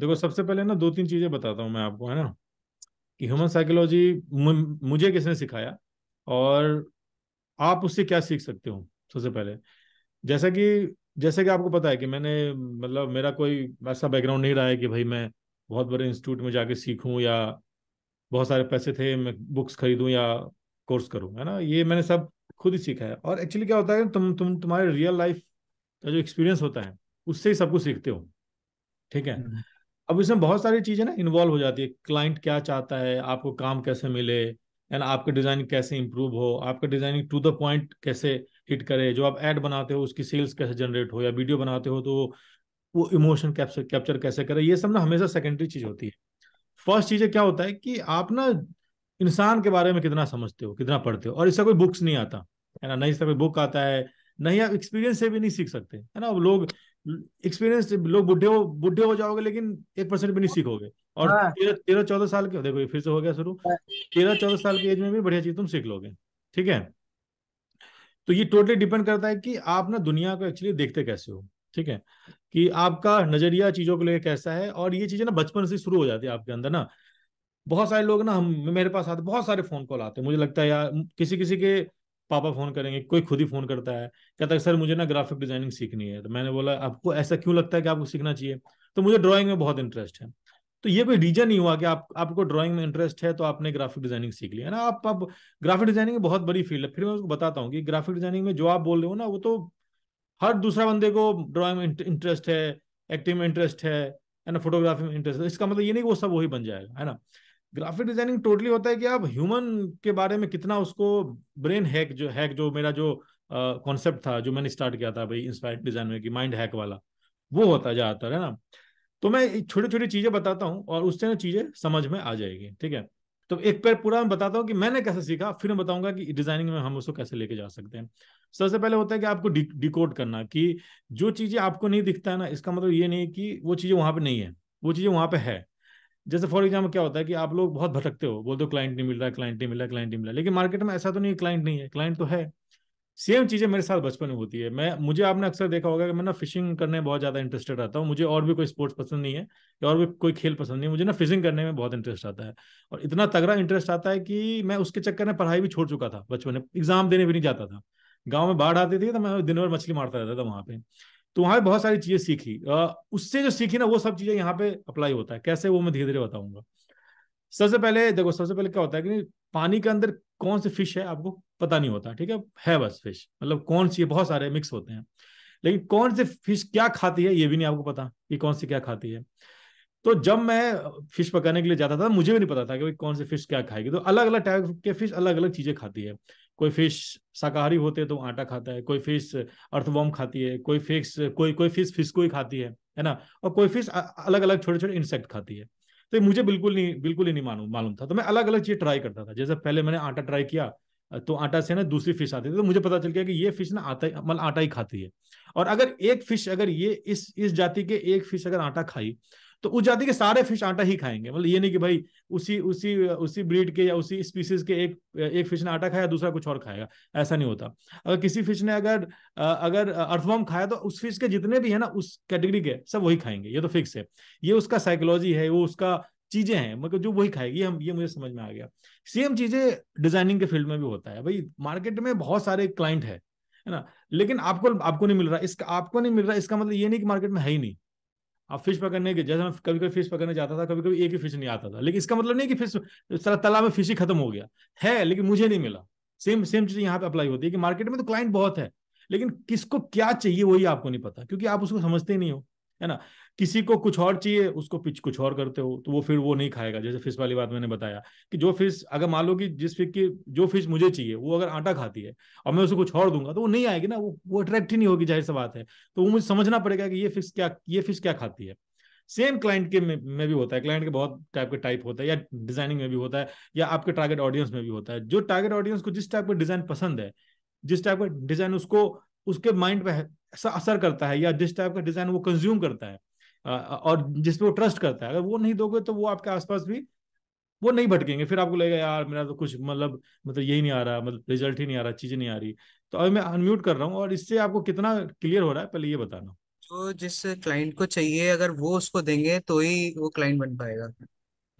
देखो सबसे पहले ना दो तीन चीजें बताता हूँ मैं आपको है ना कि ह्यूमन साइकोलॉजी मुझे किसने सिखाया और आप उससे क्या सीख सकते हो सबसे पहले जैसा कि जैसा कि आपको पता है कि मैंने मतलब मेरा कोई ऐसा बैकग्राउंड नहीं रहा है कि भाई मैं बहुत बड़े इंस्टीट्यूट में जाके सीखूं या बहुत सारे पैसे थे मैं बुक्स खरीदूं या कोर्स करूं है ना ये मैंने सब खुद ही सीखा है और एक्चुअली क्या होता है तुम तुम तुम्हारे रियल लाइफ का जो एक्सपीरियंस होता है उससे ही सब कुछ सीखते हो ठीक है हम्म। अब इसमें बहुत सारी चीज़ें ना इन्वॉल्व हो जाती है क्लाइंट क्या चाहता है आपको काम कैसे मिले एंड आपके डिज़ाइन कैसे इंप्रूव हो आपका डिज़ाइनिंग टू द पॉइंट कैसे हिट करे जो आप एड बनाते हो उसकी सेल्स कैसे जनरेट हो या वीडियो बनाते हो तो वो इमोशन कैप्चर कैप्चर कैसे करे ये सब ना हमेशा सेकेंडरी चीज़ होती है फर्स्ट चीज़ें क्या होता है कि आप ना इंसान के बारे में कितना समझते हो कितना पढ़ते हो और इसका कोई बुक्स नहीं आता है ना नहीं इसका कोई बुक आता है नहीं आप एक्सपीरियंस से भी नहीं सीख सकते है ना अब लोग एक्सपीरियंस लोग बुढ़े हो बुढ़े हो जाओगे लेकिन एक परसेंट भी नहीं सीखोगे और हाँ। तेरह तेरह चौदह साल के देखो ये फिर से हो गया शुरू हाँ। तेरह चौदह साल की एज में भी बढ़िया चीज तुम सीख लोगे ठीक है तो ये टोटली डिपेंड करता है कि आप ना दुनिया को एक्चुअली देखते कैसे हो ठीक है कि आपका नजरिया चीजों को लेकर कैसा है और ये चीजें ना बचपन से शुरू हो जाती है आपके अंदर ना बहुत सारे लोग ना हम मेरे पास आते बहुत सारे फोन कॉल आते हैं मुझे लगता है यार किसी किसी के पापा फोन करेंगे कोई खुद ही फोन करता है कहता है सर मुझे ना ग्राफिक डिजाइनिंग सीखनी है तो मैंने बोला आपको ऐसा क्यों लगता है कि आपको सीखना चाहिए तो मुझे ड्राइंग में बहुत इंटरेस्ट है तो ये कोई रीजन नहीं हुआ कि आप आपको ड्राइंग में इंटरेस्ट है तो आपने ग्राफिक डिजाइनिंग सीख लिया ना आप आप ग्राफिक डिजाइनिंग बहुत बड़ी फील्ड है फिर मैं उसको बताता हूँ कि ग्राफिक डिजाइनिंग में जो आप बोल रहे हो ना वो तो हर दूसरा बंदे को ड्राइंग में इंटरेस्ट है एक्टिंग में इंटरेस्ट है ना फोटोग्राफी में इंटरेस्ट है तो इसका मतलब ये नहीं कि वो सब वही बन जाएगा है ना ग्राफिक डिजाइनिंग टोटली होता है कि आप ह्यूमन के बारे में कितना उसको ब्रेन हैक जो हैक जो मेरा जो कॉन्सेप्ट uh, था जो मैंने स्टार्ट किया था भाई इंस्पायर्ड डिजाइन में कि माइंड हैक वाला वो होता ज़्यादातर है ना तो मैं छोटी छोटी चीज़ें बताता हूँ और उससे ना चीज़ें समझ में आ जाएगी ठीक है तो एक पैर पूरा मैं बताता हूँ कि मैंने कैसे सीखा फिर मैं बताऊंगा कि डिजाइनिंग में हम उसको कैसे लेके जा सकते हैं सबसे पहले होता है कि आपको डिकोड करना कि जो चीज़ें आपको नहीं दिखता है ना इसका मतलब ये नहीं कि वो चीज़ें वहाँ पर नहीं है वो चीज़ें वहाँ पर है जैसे फॉर एग्जाम्पल क्या होता है कि आप लोग बहुत भटकते हो बोलते हो क्लाइंट नहीं मिल रहा है क्लाइंट नहीं मिल रहा है क्लाइंट नहीं मिल रहा लेकिन मार्केट में ऐसा तो नहीं है क्लाइंट नहीं है क्लाइंट तो है सेम चीज़ें मेरे साथ बचपन में होती है मैं मुझे आपने अक्सर देखा होगा कि मैं ना फिशिंग करने में बहुत ज़्यादा इंटरेस्टेड रहता हूँ मुझे और भी कोई स्पोर्ट्स पसंद नहीं है या और भी कोई खेल पसंद नहीं है मुझे ना फिशिंग करने में बहुत इंटरेस्ट आता है और इतना तगड़ा इंटरेस्ट आता है कि मैं उसके चक्कर में पढ़ाई भी छोड़ चुका था बचपन में एग्जाम देने भी नहीं जाता था गाँव में बाढ़ आती थी तो मैं दिन भर मछली मारता रहता था वहाँ पे तो वहां बहुत सारी चीजें सीखी उससे जो सीखी ना वो सब चीजें यहाँ पे अप्लाई होता है कैसे वो मैं धीरे धीरे बताऊंगा सबसे पहले देखो सबसे पहले क्या होता है कि पानी के अंदर कौन से फिश है आपको पता नहीं होता ठीक है है बस फिश मतलब कौन सी बहुत सारे मिक्स होते हैं लेकिन कौन सी फिश क्या खाती है ये भी नहीं आपको पता कि कौन सी क्या खाती है तो जब मैं फिश पकाने के लिए जाता था मुझे भी नहीं पता था कि कौन सी फिश क्या खाएगी तो अलग अलग टाइप के फिश अलग अलग चीजें खाती है कोई फिश शाकाहारी होते तो आटा खाता है कोई फिश अर्थवॉम खाती है कोई फिश कोई कोई फिश फिश को ही खाती है है ना और कोई फिश अलग अलग छोटे छोटे इंसेक्ट खाती है तो मुझे बिल्कुल नहीं बिल्कुल ही नहीं मालूम मालूम था तो मैं अलग अलग चीज ट्राई करता था जैसे पहले मैंने आटा ट्राई किया तो आटा से ना दूसरी फिश आती थी तो मुझे पता चल गया कि ये फिश ना आटा मतलब आटा ही खाती है और अगर एक फिश अगर ये इस इस जाति के एक फिश अगर आटा खाई तो उस जाति के सारे फिश आटा ही खाएंगे मतलब ये नहीं कि भाई उसी उसी उसी ब्रीड के या उसी स्पीसीज के एक एक फिश ने आटा खाया दूसरा कुछ और खाएगा ऐसा नहीं होता अगर किसी फिश ने अगर अगर अर्थवॉर्म खाया तो उस फिश के जितने भी है ना उस कैटेगरी के सब वही खाएंगे ये तो फिक्स है ये उसका साइकोलॉजी है वो उसका चीजें हैं मतलब जो वही खाएगी हम ये मुझे समझ में आ गया सेम चीजें डिजाइनिंग के फील्ड में भी होता है भाई मार्केट में बहुत सारे क्लाइंट है ना लेकिन आपको आपको नहीं मिल रहा इसका आपको नहीं मिल रहा इसका मतलब ये नहीं कि मार्केट में है ही नहीं अब फिश पकड़ने के जैसे मैं कभी कभी फिश पकड़ने जाता था कभी कभी एक ही फिश नहीं आता था लेकिन इसका मतलब नहीं कि फिश तालाब में फिश ही खत्म हो गया है लेकिन मुझे नहीं मिला सेम सेम चीज यहाँ पे अप्लाई होती है कि मार्केट में तो क्लाइंट बहुत है लेकिन किसको क्या चाहिए वही आपको नहीं पता क्योंकि आप उसको समझते नहीं हो है ना किसी को कुछ और चाहिए उसको पिच कुछ और करते हो तो वो फिर वो नहीं खाएगा जैसे फिश वाली बात मैंने बताया कि जो फिश अगर मान लो कि जिस फिश की जो फिश मुझे चाहिए वो अगर आटा खाती है और मैं उसे कुछ और दूंगा तो वो नहीं आएगी ना वो वो अट्रैक्ट ही नहीं होगी जाहिर सी बात है तो वो मुझे समझना पड़ेगा कि ये फिश क्या ये फिश क्या खाती है सेम क्लाइंट के में, भी होता है क्लाइंट के बहुत टाइप के टाइप होता है या डिजाइनिंग में भी होता है या आपके टारगेट ऑडियंस में भी होता है जो टारगेट ऑडियंस को जिस टाइप का डिजाइन पसंद है जिस टाइप का डिजाइन उसको उसके माइंड पे असर करता है या जिस टाइप का डिजाइन वो कंज्यूम करता है और जिसपे वो ट्रस्ट करता है अगर वो नहीं दोगे तो वो आपके आसपास भी वो नहीं भटकेंगे फिर आपको लगेगा यार मेरा तो कुछ मतलब मतलब यही नहीं आ रहा मतलब रिजल्ट ही नहीं आ रहा चीजें नहीं आ रही तो अभी मैं अनम्यूट कर रहा हूँ और इससे आपको कितना क्लियर हो रहा है पहले ये बताना तो जिस क्लाइंट को चाहिए अगर वो उसको देंगे तो ही वो क्लाइंट बन पाएगा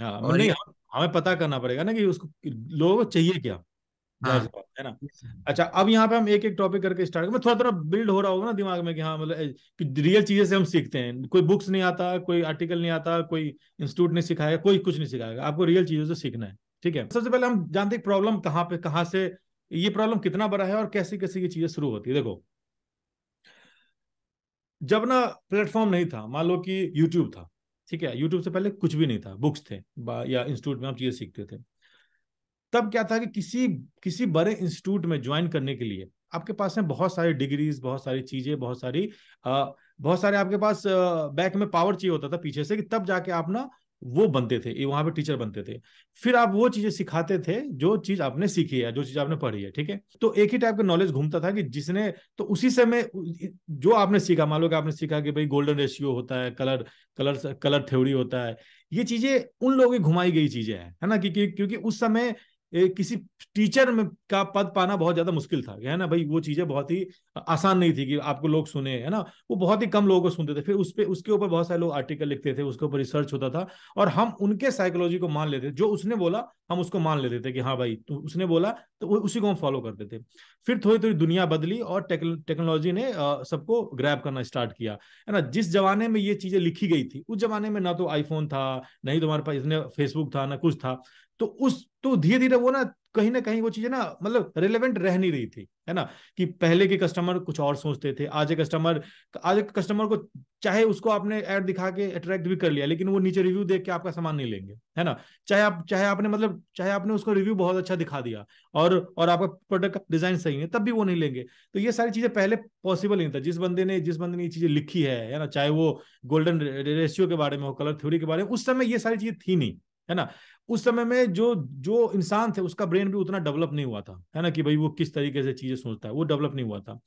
हाँ नहीं हमें पता करना पड़ेगा ना कि उसको लोगों को चाहिए क्या हाँ। है ना अच्छा अब यहाँ पे हम एक एक टॉपिक करके स्टार्ट कर थोड़ा थोड़ा बिल्ड हो रहा होगा ना दिमाग में कि हाँ मतलब रियल चीजें से हम सीखते हैं कोई बुक्स नहीं आता कोई आर्टिकल नहीं आता कोई इंस्टीट्यूट नहीं सिखाएगा कोई कुछ नहीं सिखाएगा आपको रियल चीजों से सीखना है ठीक है सबसे पहले हम जानते हैं प्रॉब्लम कहाँ पे कहाँ से ये प्रॉब्लम कितना बड़ा है और कैसी कैसी ये चीजें शुरू होती है देखो जब ना प्लेटफॉर्म नहीं था मान लो कि यूट्यूब था ठीक है यूट्यूब से पहले कुछ भी नहीं था बुक्स थे या इंस्टीट्यूट में आप चीजें सीखते थे तब क्या था कि किसी किसी बड़े इंस्टीट्यूट में ज्वाइन करने के लिए आपके पास में बहुत सारी डिग्रीज बहुत सारी चीजें बहुत सारी बहुत सारे आपके पास बैक में पावर चाहिए होता था पीछे से कि तब जाके आप ना वो बनते थे वहां पे टीचर बनते थे फिर आप वो चीजें सिखाते थे जो चीज आपने सीखी है जो चीज आपने पढ़ी है ठीक है तो एक ही टाइप का नॉलेज घूमता था कि जिसने तो उसी समय जो आपने सीखा मान लो कि आपने सीखा कि भाई गोल्डन रेशियो होता है कलर कलर कलर थ्योरी होता है ये चीजें उन लोगों की घुमाई गई चीजें हैं है ना क्योंकि क्योंकि उस समय एक किसी टीचर में का पद पाना बहुत ज्यादा मुश्किल था है ना भाई वो चीजें बहुत ही आसान नहीं थी कि आपको लोग सुने है ना वो बहुत ही कम लोगों को सुनते थे फिर उस पर उसके ऊपर बहुत सारे लोग आर्टिकल लिखते थे उसके ऊपर रिसर्च होता था और हम उनके साइकोलॉजी को मान लेते जो उसने बोला हम उसको मान लेते थे कि हाँ भाई तो उसने बोला तो वो उसी को हम फॉलो करते थे फिर थोड़ी थोड़ी दुनिया बदली और टेक्नोलॉजी ने सबको ग्रैब करना स्टार्ट किया है ना जिस जमाने में ये चीजें लिखी गई थी उस जमाने में ना तो आईफोन था नहीं तुम्हारे तो पास इतने फेसबुक था ना कुछ था तो उस तो धीरे धीरे वो ना कहीं ना कहीं वो चीजें ना मतलब रिलेवेंट रह नहीं रही थी है ना कि पहले के कस्टमर कुछ और सोचते थे आज कस्टमर आज कस्टमर को चाहे उसको आपने एड दिखा के अट्रैक्ट भी कर लिया लेकिन वो नीचे रिव्यू देख के आपका सामान नहीं लेंगे है ना चाहे आप चाहे आपने मतलब चाहे आपने उसको रिव्यू बहुत अच्छा दिखा दिया और और आपका प्रोडक्ट का डिजाइन सही है तब भी वो नहीं लेंगे तो ये सारी चीजें पहले पॉसिबल नहीं था जिस बंदे ने जिस बंदे ने ये चीजें लिखी है ना चाहे वो गोल्डन रेशियो के बारे में हो कलर थ्योरी के बारे में उस समय ये सारी चीजें थी नहीं है ना उस समय में जो जो इंसान थे उसका ब्रेन भी उतना डेवलप नहीं हुआ था है ना कि भाई वो किस तरीके से चीजें सोचता है वो डेवलप नहीं हुआ था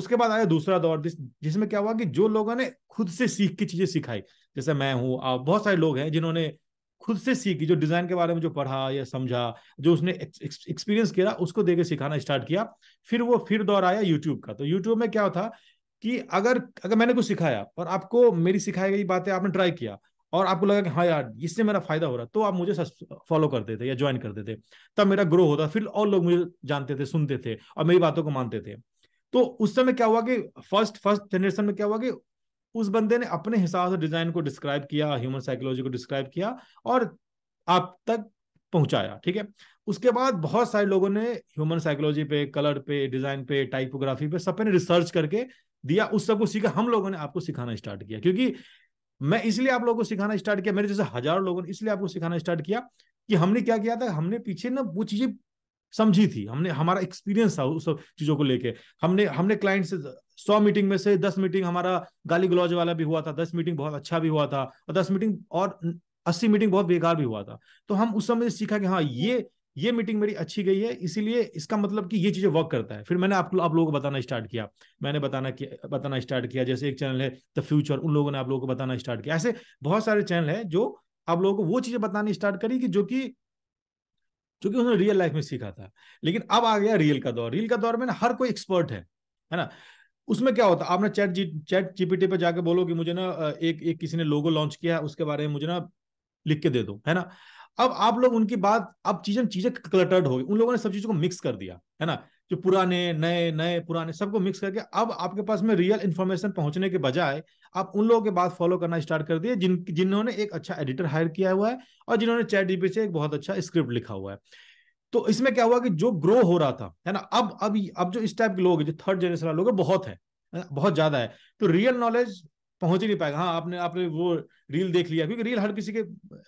उसके बाद आया दूसरा दौर जिस, जिसमें क्या हुआ कि जो लोगों ने खुद से सीख की चीजें सिखाई जैसे मैं हूँ आप बहुत सारे लोग हैं जिन्होंने खुद से सीखी जो डिजाइन के बारे में जो पढ़ा या समझा जो उसने एक्सपीरियंस किया उसको देकर सिखाना स्टार्ट किया फिर वो फिर दौर आया यूट्यूब का तो यूट्यूब में क्या था कि अगर अगर मैंने कुछ सिखाया और आपको मेरी सिखाई गई बातें आपने ट्राई किया और आपको लगा कि हाँ यार इससे मेरा फायदा हो रहा तो आप मुझे फॉलो करते थे या ज्वाइन करते थे तब मेरा ग्रो होता फिर और लोग मुझे जानते थे सुनते थे और मेरी बातों को मानते थे तो उस समय क्या हुआ कि फर्स्ट फर्स्ट जनरेशन में क्या हुआ कि उस बंदे ने अपने हिसाब से डिजाइन को डिस्क्राइब किया ह्यूमन साइकोलॉजी को डिस्क्राइब किया और आप तक पहुंचाया ठीक है उसके बाद बहुत सारे लोगों ने ह्यूमन साइकोलॉजी पे कलर पे डिजाइन पे टाइपोग्राफी पे सब ने रिसर्च करके दिया उस सबको सीखा हम लोगों ने आपको सिखाना स्टार्ट किया क्योंकि मैं इसलिए आप लोगों को सिखाना स्टार्ट किया मेरे जैसे हजारों लोगों ने इसलिए आपको सिखाना स्टार्ट किया कि हमने क्या किया था हमने पीछे ना वो चीजें समझी थी हमने हमारा एक्सपीरियंस था उस चीजों को लेके हमने हमने क्लाइंट से सौ मीटिंग में से दस मीटिंग हमारा गाली गलौज वाला भी हुआ था दस मीटिंग बहुत अच्छा भी हुआ था और दस मीटिंग और अस्सी मीटिंग बहुत बेकार भी हुआ था तो हम उस समय सीखा कि हाँ ये ये मीटिंग मेरी अच्छी गई है इसीलिए इसका मतलब कि ये चीजें वर्क करता है फिर मैंने आप आप लोगों को बताना स्टार्ट किया मैंने बताना किया बताना स्टार्ट किया जैसे एक चैनल है द फ्यूचर उन लोगों ने आप लोगों को बताना स्टार्ट किया ऐसे बहुत सारे चैनल है जो आप लोगों को वो चीजें बतानी स्टार्ट करी कि जो कि जो कि उन्होंने रियल लाइफ में सीखा था लेकिन अब आ गया रियल का दौर रियल का दौर में ना हर कोई एक्सपर्ट है है ना उसमें क्या होता है आपने चैट जी चैट जीपीटी पे जाके बोलो कि मुझे ना एक एक किसी ने लोगो लॉन्च किया उसके बारे में मुझे ना लिख के दे दो है ना अब आप लोग उनकी बात अब चीजें चीजें क्लटर्ड हो गई उन लोगों ने सब चीजों को मिक्स कर दिया है ना जो पुराने नए नए पुराने सबको मिक्स करके अब आपके पास में रियल इन्फॉर्मेशन पहुंचने के बजाय आप उन लोगों के बाद फॉलो करना स्टार्ट कर दिए जिन जिन्होंने एक अच्छा एडिटर हायर किया हुआ है और जिन्होंने चैट डीपी से एक बहुत अच्छा स्क्रिप्ट लिखा हुआ है तो इसमें क्या हुआ कि जो ग्रो हो रहा था है ना अब अब अब जो इस टाइप के लोग जो थर्ड जनरेशन वाले लोग बहुत है बहुत ज्यादा है तो रियल नॉलेज पहुंच ही नहीं पाएगा हाँ आपने आपने वो रील देख लिया क्योंकि रील हर किसी के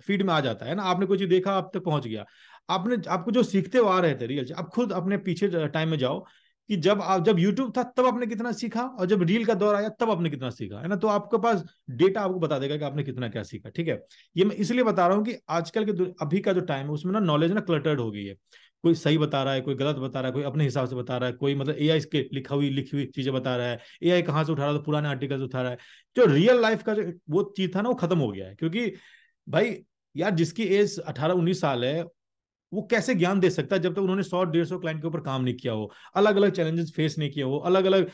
फीड में आ जाता है ना आपने कोई चीज देखा आप तक पहुंच गया आपने आपको जो सीखते हुए आ रहे थे रील आप खुद अपने पीछे टाइम में जाओ कि जब आप जब YouTube था तब आपने कितना सीखा और जब रील का दौर आया तब आपने कितना सीखा है ना तो आपके पास डेटा आपको बता देगा कि आपने कितना क्या सीखा ठीक है ये मैं इसलिए बता रहा हूँ कि आजकल के अभी का जो टाइम है उसमें ना नॉलेज ना क्लटर्ड हो गई है कोई सही बता रहा है कोई गलत बता रहा है कोई अपने हिसाब से बता रहा है कोई मतलब ए के लिखा हुई लिखी हुई चीजें बता रहा है ए कहाँ से उठा रहा है तो पुराने आर्टिकल उठा रहा है जो रियल लाइफ का जो वो चीज था ना वो खत्म हो गया है क्योंकि भाई यार जिसकी एज अठारह उन्नीस साल है वो कैसे ज्ञान दे सकता है जब तक तो उन्होंने सौ डेढ़ सौ क्लाइंट के ऊपर काम नहीं किया हो अलग अलग चैलेंजेस फेस नहीं किया हो अलग अलग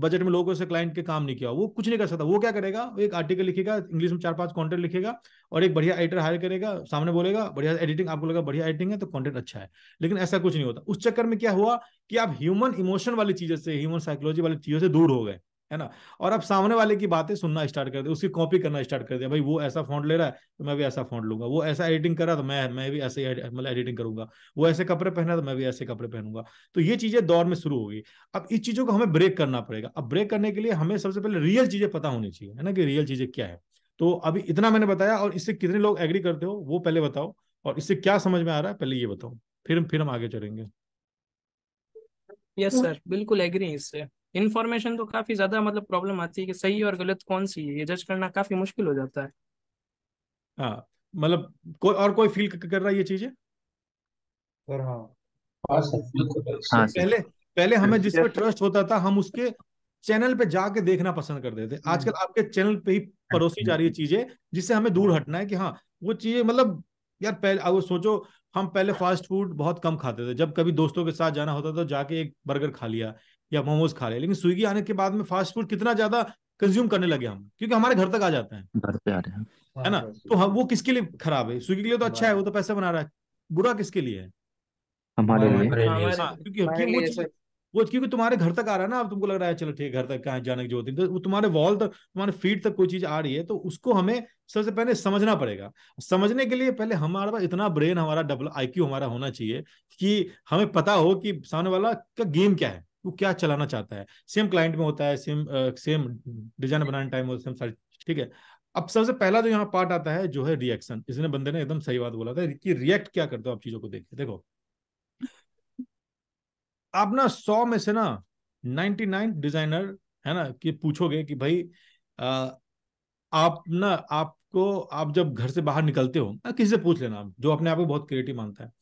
बजट में लोगों से क्लाइंट के काम नहीं किया वो कुछ नहीं कर सकता वो क्या करेगा एक आर्टिकल लिखेगा इंग्लिश में चार पांच कॉन्टेंट लिखेगा और एक बढ़िया एडिटर हायर करेगा सामने बोलेगा बढ़िया एडिटिंग आपको लगा बढ़िया एडिटिंग है तो कॉन्टेंट अच्छा है लेकिन ऐसा कुछ नहीं होता उस चक्कर में क्या हुआ कि आप ह्यूमन इमोशन वाली चीजों से ह्यूमन साइकोलॉजी वाली चीजों से दूर हो गए है ना और अब सामने वाले की बातें सुनना स्टार्ट कर दे उसकी कॉपी करना स्टार्ट कर दे भाई वो ऐसा फॉन्ट ले रहा है तो मैं भी ऐसा फॉन्ट लूंगा वो ऐसा एडिटिंग कर रहा तो मैं मैं भी ऐसे मतलब एडिटिंग करूंगा वो ऐसे कपड़े पहना तो मैं भी ऐसे कपड़े पहनूंगा तो ये चीजें दौर में शुरू होगी अब इस चीजों को हमें ब्रेक करना पड़ेगा अब ब्रेक करने के लिए हमें सबसे पहले रियल चीजें पता होनी चाहिए है ना कि रियल चीजें क्या है तो अभी इतना मैंने बताया और इससे कितने लोग एग्री करते हो वो पहले बताओ और इससे क्या समझ में आ रहा है पहले ये बताओ फिर फिर हम आगे चलेंगे यस सर तो बिल्कुल एग्री इससे इन्फॉर्मेशन तो काफी ज्यादा मतलब प्रॉब्लम आती है कि सही और गलत कौन सी है ये जज करना काफी मुश्किल हो जाता है हाँ मतलब कोई और कोई फील कर रहा है ये चीजें सर हाँ, हाँ, तो हाँ पहले पहले हमें जिस पे ट्रस्ट होता था हम उसके चैनल पे जाके देखना पसंद करते थे हम्म। आजकल आपके चैनल पे ही परोसी हम्म। जा रही है चीजें जिससे हमें दूर हटना है कि हाँ वो चीजें मतलब यार पहले अब सोचो हम पहले फास्ट फूड बहुत कम खाते थे जब कभी दोस्तों के साथ जाना होता था तो जाके एक बर्गर खा लिया या मोमोज खा रहे लेकिन स्विगी आने के बाद में फास्ट फूड कितना ज्यादा कंज्यूम करने लगे हम क्योंकि हमारे घर तक आ जाते हैं घर पे आ रहे हैं है ना हाँ, तो हम वो किसके लिए खराब है स्विगी के लिए तो अच्छा है वो तो पैसा बना रहा है बुरा किसके लिए है हमारे लिए हाँ, वो क्योंकि तुम्हारे घर तक आ रहा है ना अब तुमको लग रहा है चलो ठीक है घर तक कहा जाने की जरूरत नहीं तो तुम्हारे वॉल तक तुम्हारे फीट तक कोई चीज आ रही है तो उसको हमें सबसे पहले समझना पड़ेगा समझने के लिए पहले हमारे पास इतना ब्रेन हमारा डबल आईक्यू हमारा होना चाहिए कि हमें पता हो कि सामने वाला का गेम क्या है वो क्या चलाना चाहता है सेम क्लाइंट में होता है सेम सेम डिजाइन बनाने टाइम होता है सेम सारी ठीक है अब सबसे पहला जो यहाँ पार्ट आता है जो है रिएक्शन इसने बंदे ने एकदम सही बात बोला था कि रिएक्ट क्या करते हो आप चीजों को देख के देखो आप ना सौ में से ना नाइनटी नाइन डिजाइनर है ना कि पूछोगे कि भाई आ, आप ना आपको आप जब घर से बाहर निकलते हो ना किसी से पूछ लेना आप जो अपने आप को बहुत क्रिएटिव मानता है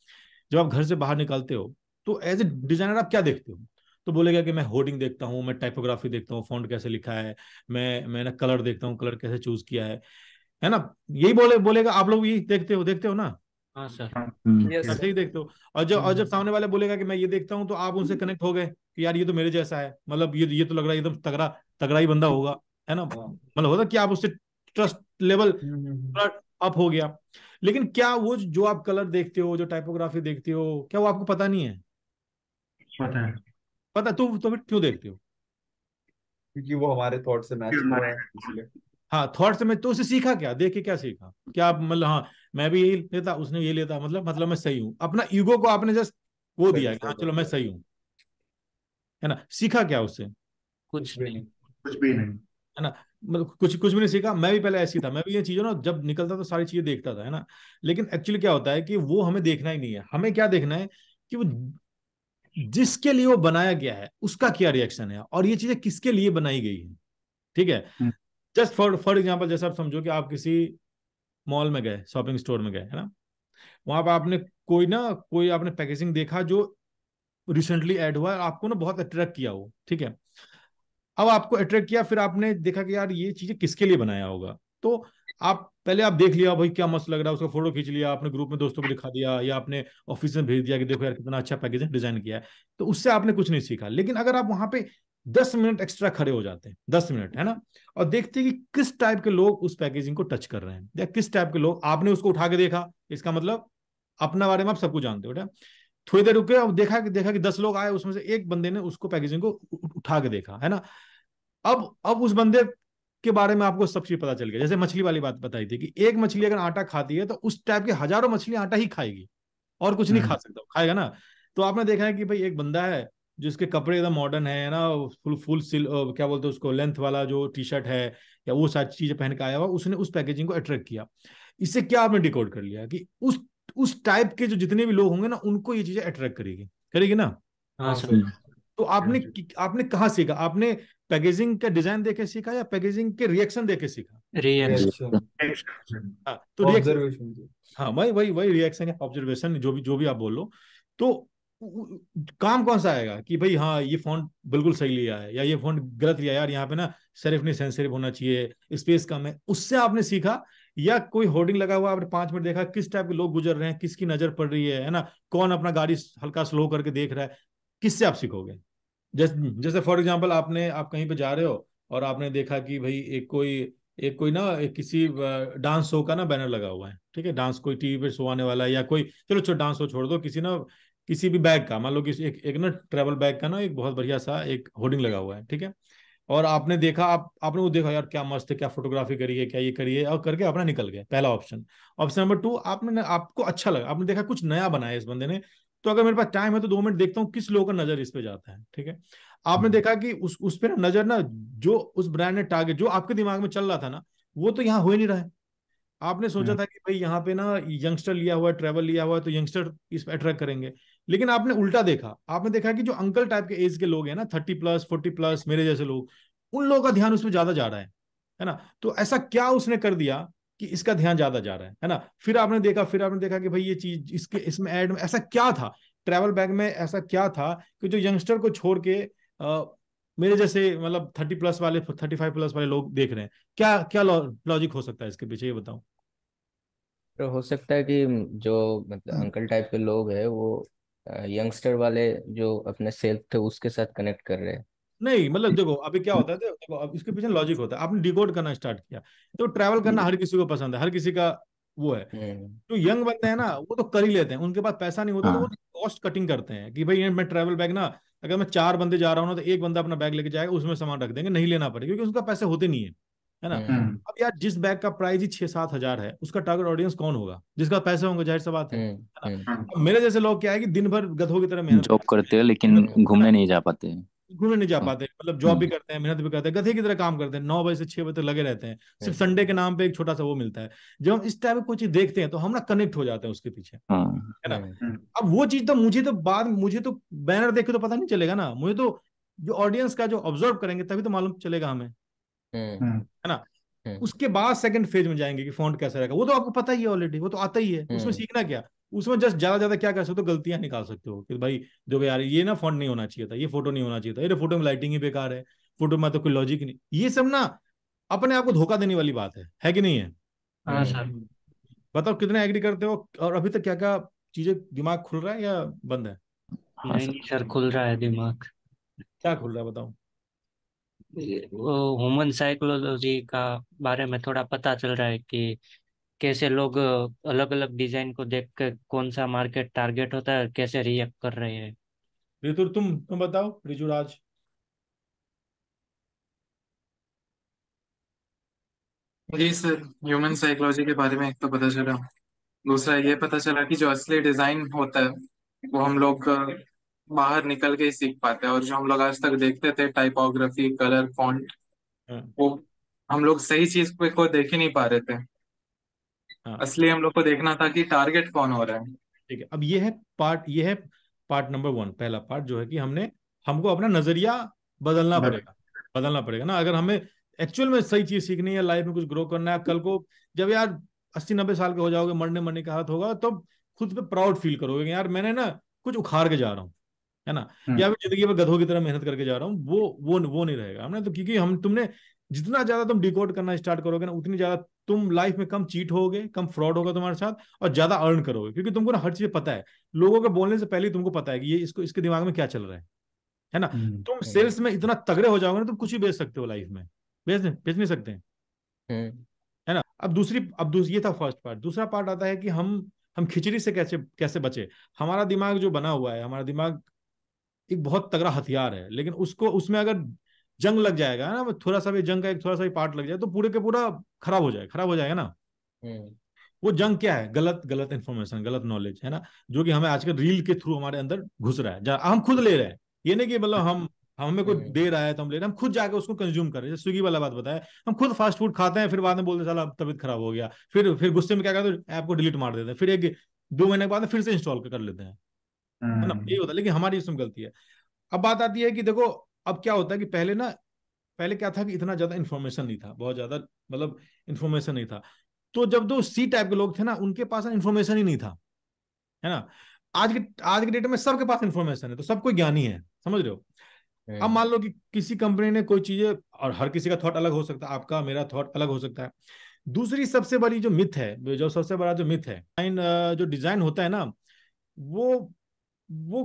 जब आप घर से बाहर निकलते हो तो एज ए डिजाइनर आप क्या देखते हो तो बोलेगा कि मैं होर्डिंग देखता हूँ मैं टाइपोग्राफी देखता हूँ फॉन्ट कैसे लिखा है मैं मैंने कलर देखता हूँ कलर कैसे चूज किया है है ना यही बोले बोलेगा आप लोग यही देखते हो देखते हो ना हाँ, हाँ हम्म, सर ही देखते हो और जब और जब हम्म। सामने वाले बोलेगा कि मैं ये देखता हूँ तो आप उनसे कनेक्ट हो गए कि यार ये तो मेरे जैसा है मतलब ये ये तो लग रहा है एकदम तगड़ा तगड़ा ही बंदा होगा है ना हाँ। मतलब होता कि आप उससे ट्रस्ट लेवल अप हो गया लेकिन क्या वो जो आप कलर देखते हो जो टाइपोग्राफी देखते हो क्या वो आपको पता नहीं है पता है पता तुम तो फिर क्यों देखते हो क्योंकि वो हमारे थॉट से मैच कर हाँ थॉट से मैं तो उसे सीखा क्या देख के क्या सीखा क्या आप मतलब हाँ मैं भी यही लेता उसने ये लेता मतलब मतलब मैं सही हूँ अपना ईगो को आपने जस्ट वो दिया हाँ चलो मैं सही हूँ है ना सीखा क्या उससे कुछ नहीं कुछ भी नहीं हम्म। है ना मतलब कुछ कुछ भी नहीं सीखा मैं भी पहले ऐसी था मैं भी ये चीजों ना जब निकलता तो सारी चीजें देखता था है ना लेकिन एक्चुअली क्या होता है कि वो हमें देखना ही नहीं है हमें क्या देखना है कि वो जिसके लिए वो बनाया गया है उसका क्या रिएक्शन है और ये चीजें किसके लिए बनाई गई है ठीक है जस्ट फॉर फॉर एग्जाम्पल जैसे आप समझो कि आप किसी मॉल में गए शॉपिंग स्टोर में गए है ना वहां पर आपने कोई ना कोई आपने पैकेजिंग देखा जो रिसेंटली एड हुआ है आपको ना बहुत अट्रैक्ट किया वो ठीक है अब आपको अट्रैक्ट किया फिर आपने देखा कि यार ये चीजें किसके लिए बनाया होगा तो आप पहले आप देख लिया भाई क्या मस्त लग रहा है उसका फोटो खींच लिया आपने ग्रुप में दोस्तों को दिखा दिया या आपने ऑफिस में भेज दिया कि देखो यार कितना अच्छा पैकेज डिजाइन किया है तो उससे आपने कुछ नहीं सीखा लेकिन अगर आप वहां पे दस मिनट एक्स्ट्रा खड़े हो जाते हैं दस मिनट है ना और देखते हैं कि किस टाइप के लोग उस पैकेजिंग को टच कर रहे हैं या किस टाइप के लोग आपने उसको उठा के देखा इसका मतलब अपना बारे में आप सबको जानते हो थोड़ी तो देर रुके और देखा कि देखा कि दस लोग आए उसमें से एक बंदे ने उसको पैकेजिंग को उठा के देखा है ना अब अब उस बंदे के बारे में आपको सब चीज पता चल गया जैसे मछली वाली बात बताई थी कि एक मछली अगर आटा खाती है तो उस टाइप की हजारों मछली आटा ही खाएगी और कुछ नहीं खा हम्म। सकता खाएगा ना तो आपने देखा है कि भाई एक बंदा है जिसके कपड़े एकदम मॉडर्न है ना फुल फुल सिल क्या बोलते हैं उसको लेंथ वाला जो टी शर्ट है या वो सारी चीजें पहन के आया हुआ उसने उस पैकेजिंग को अट्रैक्ट किया इससे क्या आपने डिकोड कर लिया कि उस उस टाइप के जो जितने भी लोग होंगे ना उनको ये चीजें अट्रैक्ट करेगी करेगी ना हाँ तो हाँ आपने आपने कहा सीखा आपने पैकेजिंग का डिजाइन देखे सीखा या पैकेजिंग के रिएक्शन देखे सीखा रिएक्शन अच्छा। हाँ, तो रिएक्शन हाँ वही वही वही रिएक्शन या ऑब्जर्वेशन जो भी जो भी आप बोलो तो काम कौन सा आएगा कि भाई हाँ ये फोन बिल्कुल सही लिया है या ये फोन गलत लिया यार यहाँ पे ना सिर्फ नहीं सेंस होना चाहिए स्पेस कम है उससे आपने सीखा या कोई होर्डिंग लगा हुआ आपने पांच मिनट देखा किस टाइप के लोग गुजर रहे हैं किसकी नजर पड़ रही है है ना कौन अपना गाड़ी हल्का स्लो करके देख रहा है किससे आप सीखोगे जैसे जैसे फॉर एग्जाम्पल आपने आप कहीं पे जा रहे हो और आपने देखा कि भाई एक कोई एक कोई ना एक किसी डांस शो का ना बैनर लगा हुआ है ठीक है डांस कोई टीवी पे शो आने वाला है या कोई चलो चलो डांस शो छोड़ दो किसी ना किसी भी बैग का मान लो किसी एक, एक ना ट्रेवल बैग का ना एक बहुत बढ़िया सा एक होर्डिंग लगा हुआ है ठीक है और आपने देखा आप आपने वो देखा यार क्या मस्त है क्या फोटोग्राफी करिए क्या ये करिए और करके अपना निकल गया पहला ऑप्शन ऑप्शन नंबर टू आपने आपको अच्छा लगा आपने देखा कुछ नया बनाया इस बंदे ने तो अगर मेरे पास टाइम है तो दो मिनट देखता हूँ किस लोगों का नजर इस पे जाता है ठीक है आपने हम्म। देखा कि उस उस पर ना नजर ना जो उस ब्रांड ने टारगेट जो आपके दिमाग में चल रहा था ना वो तो यहाँ हो ही नहीं रहा है आपने सोचा हम्म। था कि भाई यहाँ पे ना यंगस्टर लिया हुआ है ट्रेवल लिया हुआ है तो यंगस्टर इस पर अट्रैक्ट करेंगे लेकिन आपने उल्टा देखा आपने देखा कि जो अंकल टाइप के एज के लोग हैं ना थर्टी प्लस फोर्टी प्लस मेरे जैसे लोग उन लोगों का ध्यान उस पर ज्यादा जा रहा है है ना तो ऐसा क्या उसने कर दिया कि इसका ध्यान ज्यादा जा रहा है है ना फिर आपने देखा फिर आपने देखा कि भाई ये चीज इसके इसमें एड में ऐसा क्या था ट्रैवल बैग में ऐसा क्या था कि जो यंगस्टर को छोड़ के आ, मेरे जैसे मतलब थर्टी प्लस वाले थर्टी फाइव प्लस वाले लोग देख रहे हैं क्या क्या लॉजिक हो सकता है इसके पीछे ये बताओ तो हो सकता है कि जो मतलब अंकल टाइप के लोग है वो यंगस्टर वाले जो अपने सेल्फ थे उसके साथ कनेक्ट कर रहे हैं नहीं मतलब देखो अभी क्या हम्म। होता है तो देखो अब इसके पीछे लॉजिक होता है आपने डिकोड करना स्टार्ट किया तो ट्रैवल करना हम्म। हर किसी को पसंद है हर किसी का वो है हम्म। जो यंग बंदे हैं ना वो तो कर ही लेते हैं उनके पास पैसा नहीं होता तो वो कॉस्ट हाँ। कटिंग करते हैं कि भाई मैं ट्रैवल बैग ना अगर मैं चार बंदे जा रहा हूँ ना तो एक बंदा अपना बैग लेके जाएगा उसमें सामान रख देंगे नहीं लेना पड़ेगा क्योंकि उसका पैसे होते नहीं है है ना अब यार जिस बैग का प्राइस ही छह सात हजार है उसका टारगेट ऑडियंस कौन होगा जिसका पैसा होगा जाहिर सी बात है मेरे जैसे लोग क्या है कि दिन भर गधों की तरह मेहनत जॉब करते हैं लेकिन घूमने नहीं जा पाते हैं घूमने नहीं जा हाँ। पाते मतलब जॉब भी हम्म। करते हैं मेहनत भी करते हैं गधे की तरह काम करते हैं नौ बजे से छह बजे तक लगे रहते हैं हाँ। सिर्फ संडे के नाम पे एक छोटा सा वो मिलता है जब हम इस टाइप की कोई चीज देखते हैं तो हम ना कनेक्ट हो जाते हैं उसके पीछे हाँ। है ना हम्म। अब वो चीज तो मुझे तो बाद मुझे तो बैनर देखे तो पता नहीं चलेगा ना मुझे तो जो ऑडियंस का जो ऑब्जर्व करेंगे तभी तो मालूम चलेगा हमें हम्म। है ना उसके बाद सेकंड फेज में जाएंगे कि फॉन्ट कैसा रहेगा वो तो आपको पता ही है ऑलरेडी वो तो आता ही है उसमें सीखना क्या उसमें जस्ट ज्यादा ज्यादा क्या कर सकते हो गलतियां निकाल सकते हो कि भाई जो यार ये ना फॉन्ट नहीं होना चाहिए था ये फोटो नहीं होना चाहिए था ये फोटो में लाइटिंग ही बेकार है फोटो में तो कोई लॉजिक नहीं ये सब ना अपने आप को धोखा देने वाली बात है है कि नहीं है हाँ हम्म। सर बताओ कितने एग्री करते हो और अभी तक क्या क्या चीजें दिमाग खुल रहा है या बंद है नहीं सर खुल रहा है दिमाग क्या खुल रहा है बताओ ह्यूमन साइकोलॉजी का बारे में थोड़ा पता चल रहा है कि कैसे लोग अलग अलग डिजाइन को देख कर कौन सा मार्केट टारगेट होता है कैसे रिएक्ट कर रहे हैं रितु तुम तुम बताओ Rijuraj ji sir human psychology के बारे में एक तो पता चला दूसरा ये पता चला कि जो असली डिजाइन होता है वो हम लोग बाहर निकल के ही सीख पाते हैं और जो हम लोग आज तक देखते थे टाइपोग्राफी कलर फॉन्ट वो हम लोग सही चीज को देख ही नहीं पा रहे थे हाँ। असली हम लोग को देखना था कि टारगेट कौन हो रहा है ठीक है अब ये है पार्ट ये है पार्ट नंबर वन पहला पार्ट जो है कि हमने हमको अपना नजरिया बदलना पड़ेगा बदलना पड़ेगा ना अगर हमें एक्चुअल में सही चीज सीखनी है लाइफ में कुछ ग्रो करना है कल को जब यार अस्सी नब्बे साल के हो जाओगे मरने मरने का हाथ होगा तो खुद पे प्राउड फील करोगे यार मैंने ना कुछ उखाड़ के जा रहा हूँ है ना हम्म। या फिर जिंदगी में गधों की तरह मेहनत करके जा रहा हूँ वो वो वो नहीं रहेगा हमने तो क्योंकि हम तुमने जितना ज्यादा तुम डिकोड करना स्टार्ट करोगे ना उतनी ज्यादा तुम लाइफ में कम चीट होगे कम फ्रॉड होगा तुम्हारे साथ और ज्यादा अर्न करोगे क्योंकि तुमको ना हर चीज पता है लोगों के बोलने से पहले तुमको पता है कि ये इसको इसके दिमाग में क्या चल रहा है है ना हम्म, तुम सेल्स में इतना तगड़े हो जाओगे ना तुम कुछ ही बेच सकते हो लाइफ में बेच बेच नहीं सकते हैं हम्म। है ना अब दूसरी अब दूस, ये था फर्स्ट पार्ट दूसरा पार्ट आता है कि हम हम खिचड़ी से कैसे कैसे बचे हमारा दिमाग जो बना हुआ है हमारा दिमाग एक बहुत तगड़ा हथियार है लेकिन उसको उसमें अगर जंग लग जाएगा ना थोड़ा सा भी जंग का एक थोड़ा सा भी पार्ट लग जाए तो पूरे के पूरा खराब हो जाए खराब हो जाएगा ना हम्म। वो जंग क्या है गलत गलत इन्फॉर्मेशन गलत नॉलेज है ना जो कि हमें आजकल रील के थ्रू हमारे अंदर घुस रहा है हम खुद ले रहे हैं ये नहीं कि मतलब हम हमें कोई हम्म। दे रहा है तो हम ले रहे हैं हम खुद जाकर उसको कंज्यूम कर रहे हैं स्विगी वाला बात बताया हम खुद फास्ट फूड खाते हैं फिर बाद में बोलते चला तबियत खराब हो गया फिर फिर गुस्से में क्या करते हैं ऐप को डिलीट मार देते हैं फिर एक दो महीने के बाद फिर से इंस्टॉल कर लेते हैं ना हम्म। ये होता है लेकिन हमारी इसमें गलती है अब बात आती है कि देखो अब क्या होता है कि पहले ना पहले क्या था कि इतना ज्यादा इन्फॉर्मेशन नहीं था बहुत ज्यादा मतलब इन्फॉर्मेशन नहीं था तो जब दो सी टाइप के लोग थे ना उनके पास इन्फॉर्मेशन ही नहीं था है ना आज के आज के डेट में सबके पास इन्फॉर्मेशन है तो सब कोई ज्ञानी है समझ रहे हो अब हम्म। मान लो कि किसी कंपनी ने कोई चीजें और हर किसी का थॉट अलग हो सकता है आपका मेरा थॉट अलग हो सकता है दूसरी सबसे बड़ी जो मिथ है जो सबसे बड़ा जो मिथ है जो डिजाइन होता है ना वो वो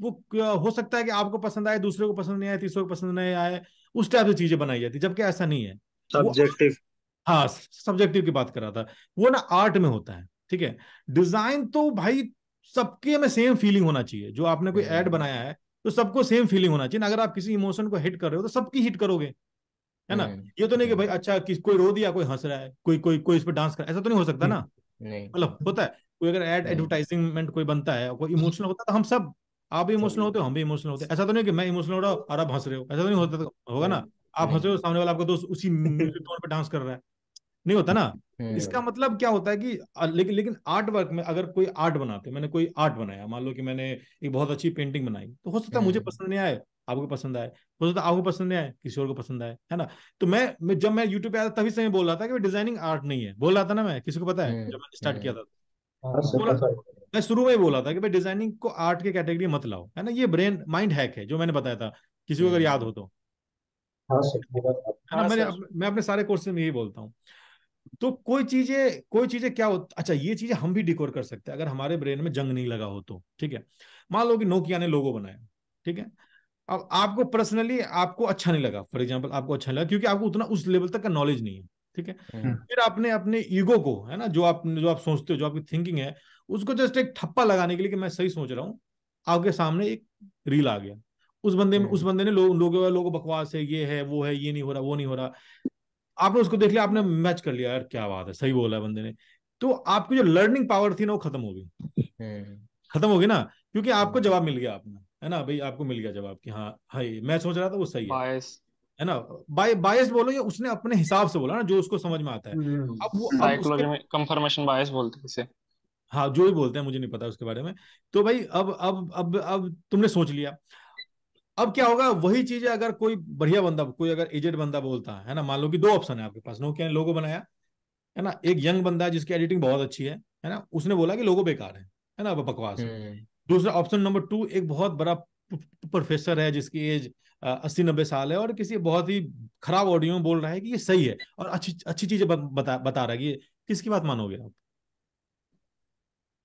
वो हो सकता है कि आपको पसंद आए दूसरे को पसंद नहीं आए तीसरे को पसंद नहीं आए उस टाइप से चीजें बनाई जाती जबकि ऐसा नहीं है सब्जेक्टिव हाँ सब्जेक्टिव की बात कर रहा था वो ना आर्ट में होता है ठीक है डिजाइन तो भाई सबके में सेम फीलिंग होना चाहिए जो आपने कोई एड हम्म। बनाया है तो सबको सेम फीलिंग होना चाहिए अगर आप किसी इमोशन को हिट कर रहे हो तो सबकी हिट करोगे है ना हम्म। ये तो नहीं कि भाई हम्म। अच्छा कि कोई रो दिया कोई हंस रहा है कोई कोई कोई इस पर डांस कर ऐसा तो नहीं हो सकता ना मतलब होता है कोई अगर एड एडवर्टाइजिंगमेंट कोई बनता है कोई इमोशनल होता है तो हम सब आप भी इमोशनल होते हो हम भी इमोशनल होते हैं ऐसा तो नहीं कि मैं इमोशनल हो रहा हूँ और आप हंस रहे हो ऐसा तो नहीं होता तो होगा ना आप हंस रहे हो सामने वाला आपका दोस्त उसी टोन पे डांस कर रहा है नहीं होता ना इसका मतलब क्या होता है कि लेकिन लेकिन आर्ट वर्क में अगर कोई आर्ट बनाते मैंने कोई आर्ट बनाया मान लो कि मैंने एक बहुत अच्छी पेंटिंग बनाई तो हो सकता है मुझे हम्म। पसंद नहीं आए आपको पसंद आए हो सकता है आपको पसंद नहीं आए किसी और को पसंद आए है ना तो मैं, जब मैं यूट्यूब पे आया तभी से मैं बोल रहा था कि डिजाइनिंग आर्ट नहीं है बोल रहा था ना मैं किसी को पता है हम्म, जब मैंने स्टार्ट हम्म। किया था हाँ, मैं शुरू में ही बोला था कि भाई डिजाइनिंग को आर्ट के कैटेगरी मत लाओ है ना ये ब्रेन माइंड हैक है जो मैंने बताया था किसी को अगर हम्म। याद हो तो हाँ सर ना हाँ, मैं अपने सारे कोर्सेज में यही बोलता हूँ तो कोई चीजें कोई चीजें क्या हो अच्छा ये चीजें हम भी डिकोर कर सकते हैं अगर हमारे ब्रेन में जंग नहीं लगा हो तो ठीक है मान लो कि नोकिया ने लोगो बनाया ठीक है अब आपको पर्सनली आपको अच्छा नहीं लगा फॉर एग्जाम्पल आपको अच्छा नहीं लगा क्योंकि आपको उतना उस लेवल तक का नॉलेज नहीं है ठीक है हम्म। फिर आपने अपने ईगो को है ना जो आप जो आप सोचते हो जो आपकी थिंकिंग है उसको जस्ट एक ठप्पा लगाने के लिए कि मैं सही सोच रहा हूँ आपके सामने एक रील आ गया उस बंदे में हम्म। उस बंदे ने लोगों लोगों लो, लो बकवास है ये है वो है ये नहीं हो रहा वो नहीं हो रहा आपने उसको देख लिया आपने मैच कर लिया यार क्या बात है सही बोला है बंदे ने तो आपकी जो लर्निंग पावर थी ना वो खत्म हो गई हम्म। खत्म हो गई ना क्योंकि आपको हम्म। जवाब मिल गया आपने है ना भाई आपको मिल गया जवाब कि हाँ हाई मैं सोच रहा था वो सही है है ना बाय बायस बोलो या उसने अपने हिसाब से बोला ना जो उसको समझ में आता है अब वो में कंफर्मेशन बायस बोलते हैं हाँ जो भी बोलते हैं मुझे नहीं पता उसके बारे में तो भाई अब अब अब अब तुमने सोच लिया अब क्या होगा वही चीज अगर कोई बढ़िया बंदा कोई अगर एजेड बंदा बोलता है ना मान लो कि दो ऑप्शन है आपके पास नो क्या लोगो बनाया है ना एक यंग बंदा है जिसकी एडिटिंग बहुत अच्छी है है ना उसने बोला कि लोगो बेकार है है ना बकवास हम्म। दूसरा ऑप्शन नंबर टू एक बहुत बड़ा प्रोफेसर है जिसकी एज अस्सी नब्बे साल है और किसी बहुत ही खराब ऑडियो में बोल रहा है कि ये सही है और अच्छी अच्छी चीजें बता बता रहा है कि किसकी बात मानोगे आप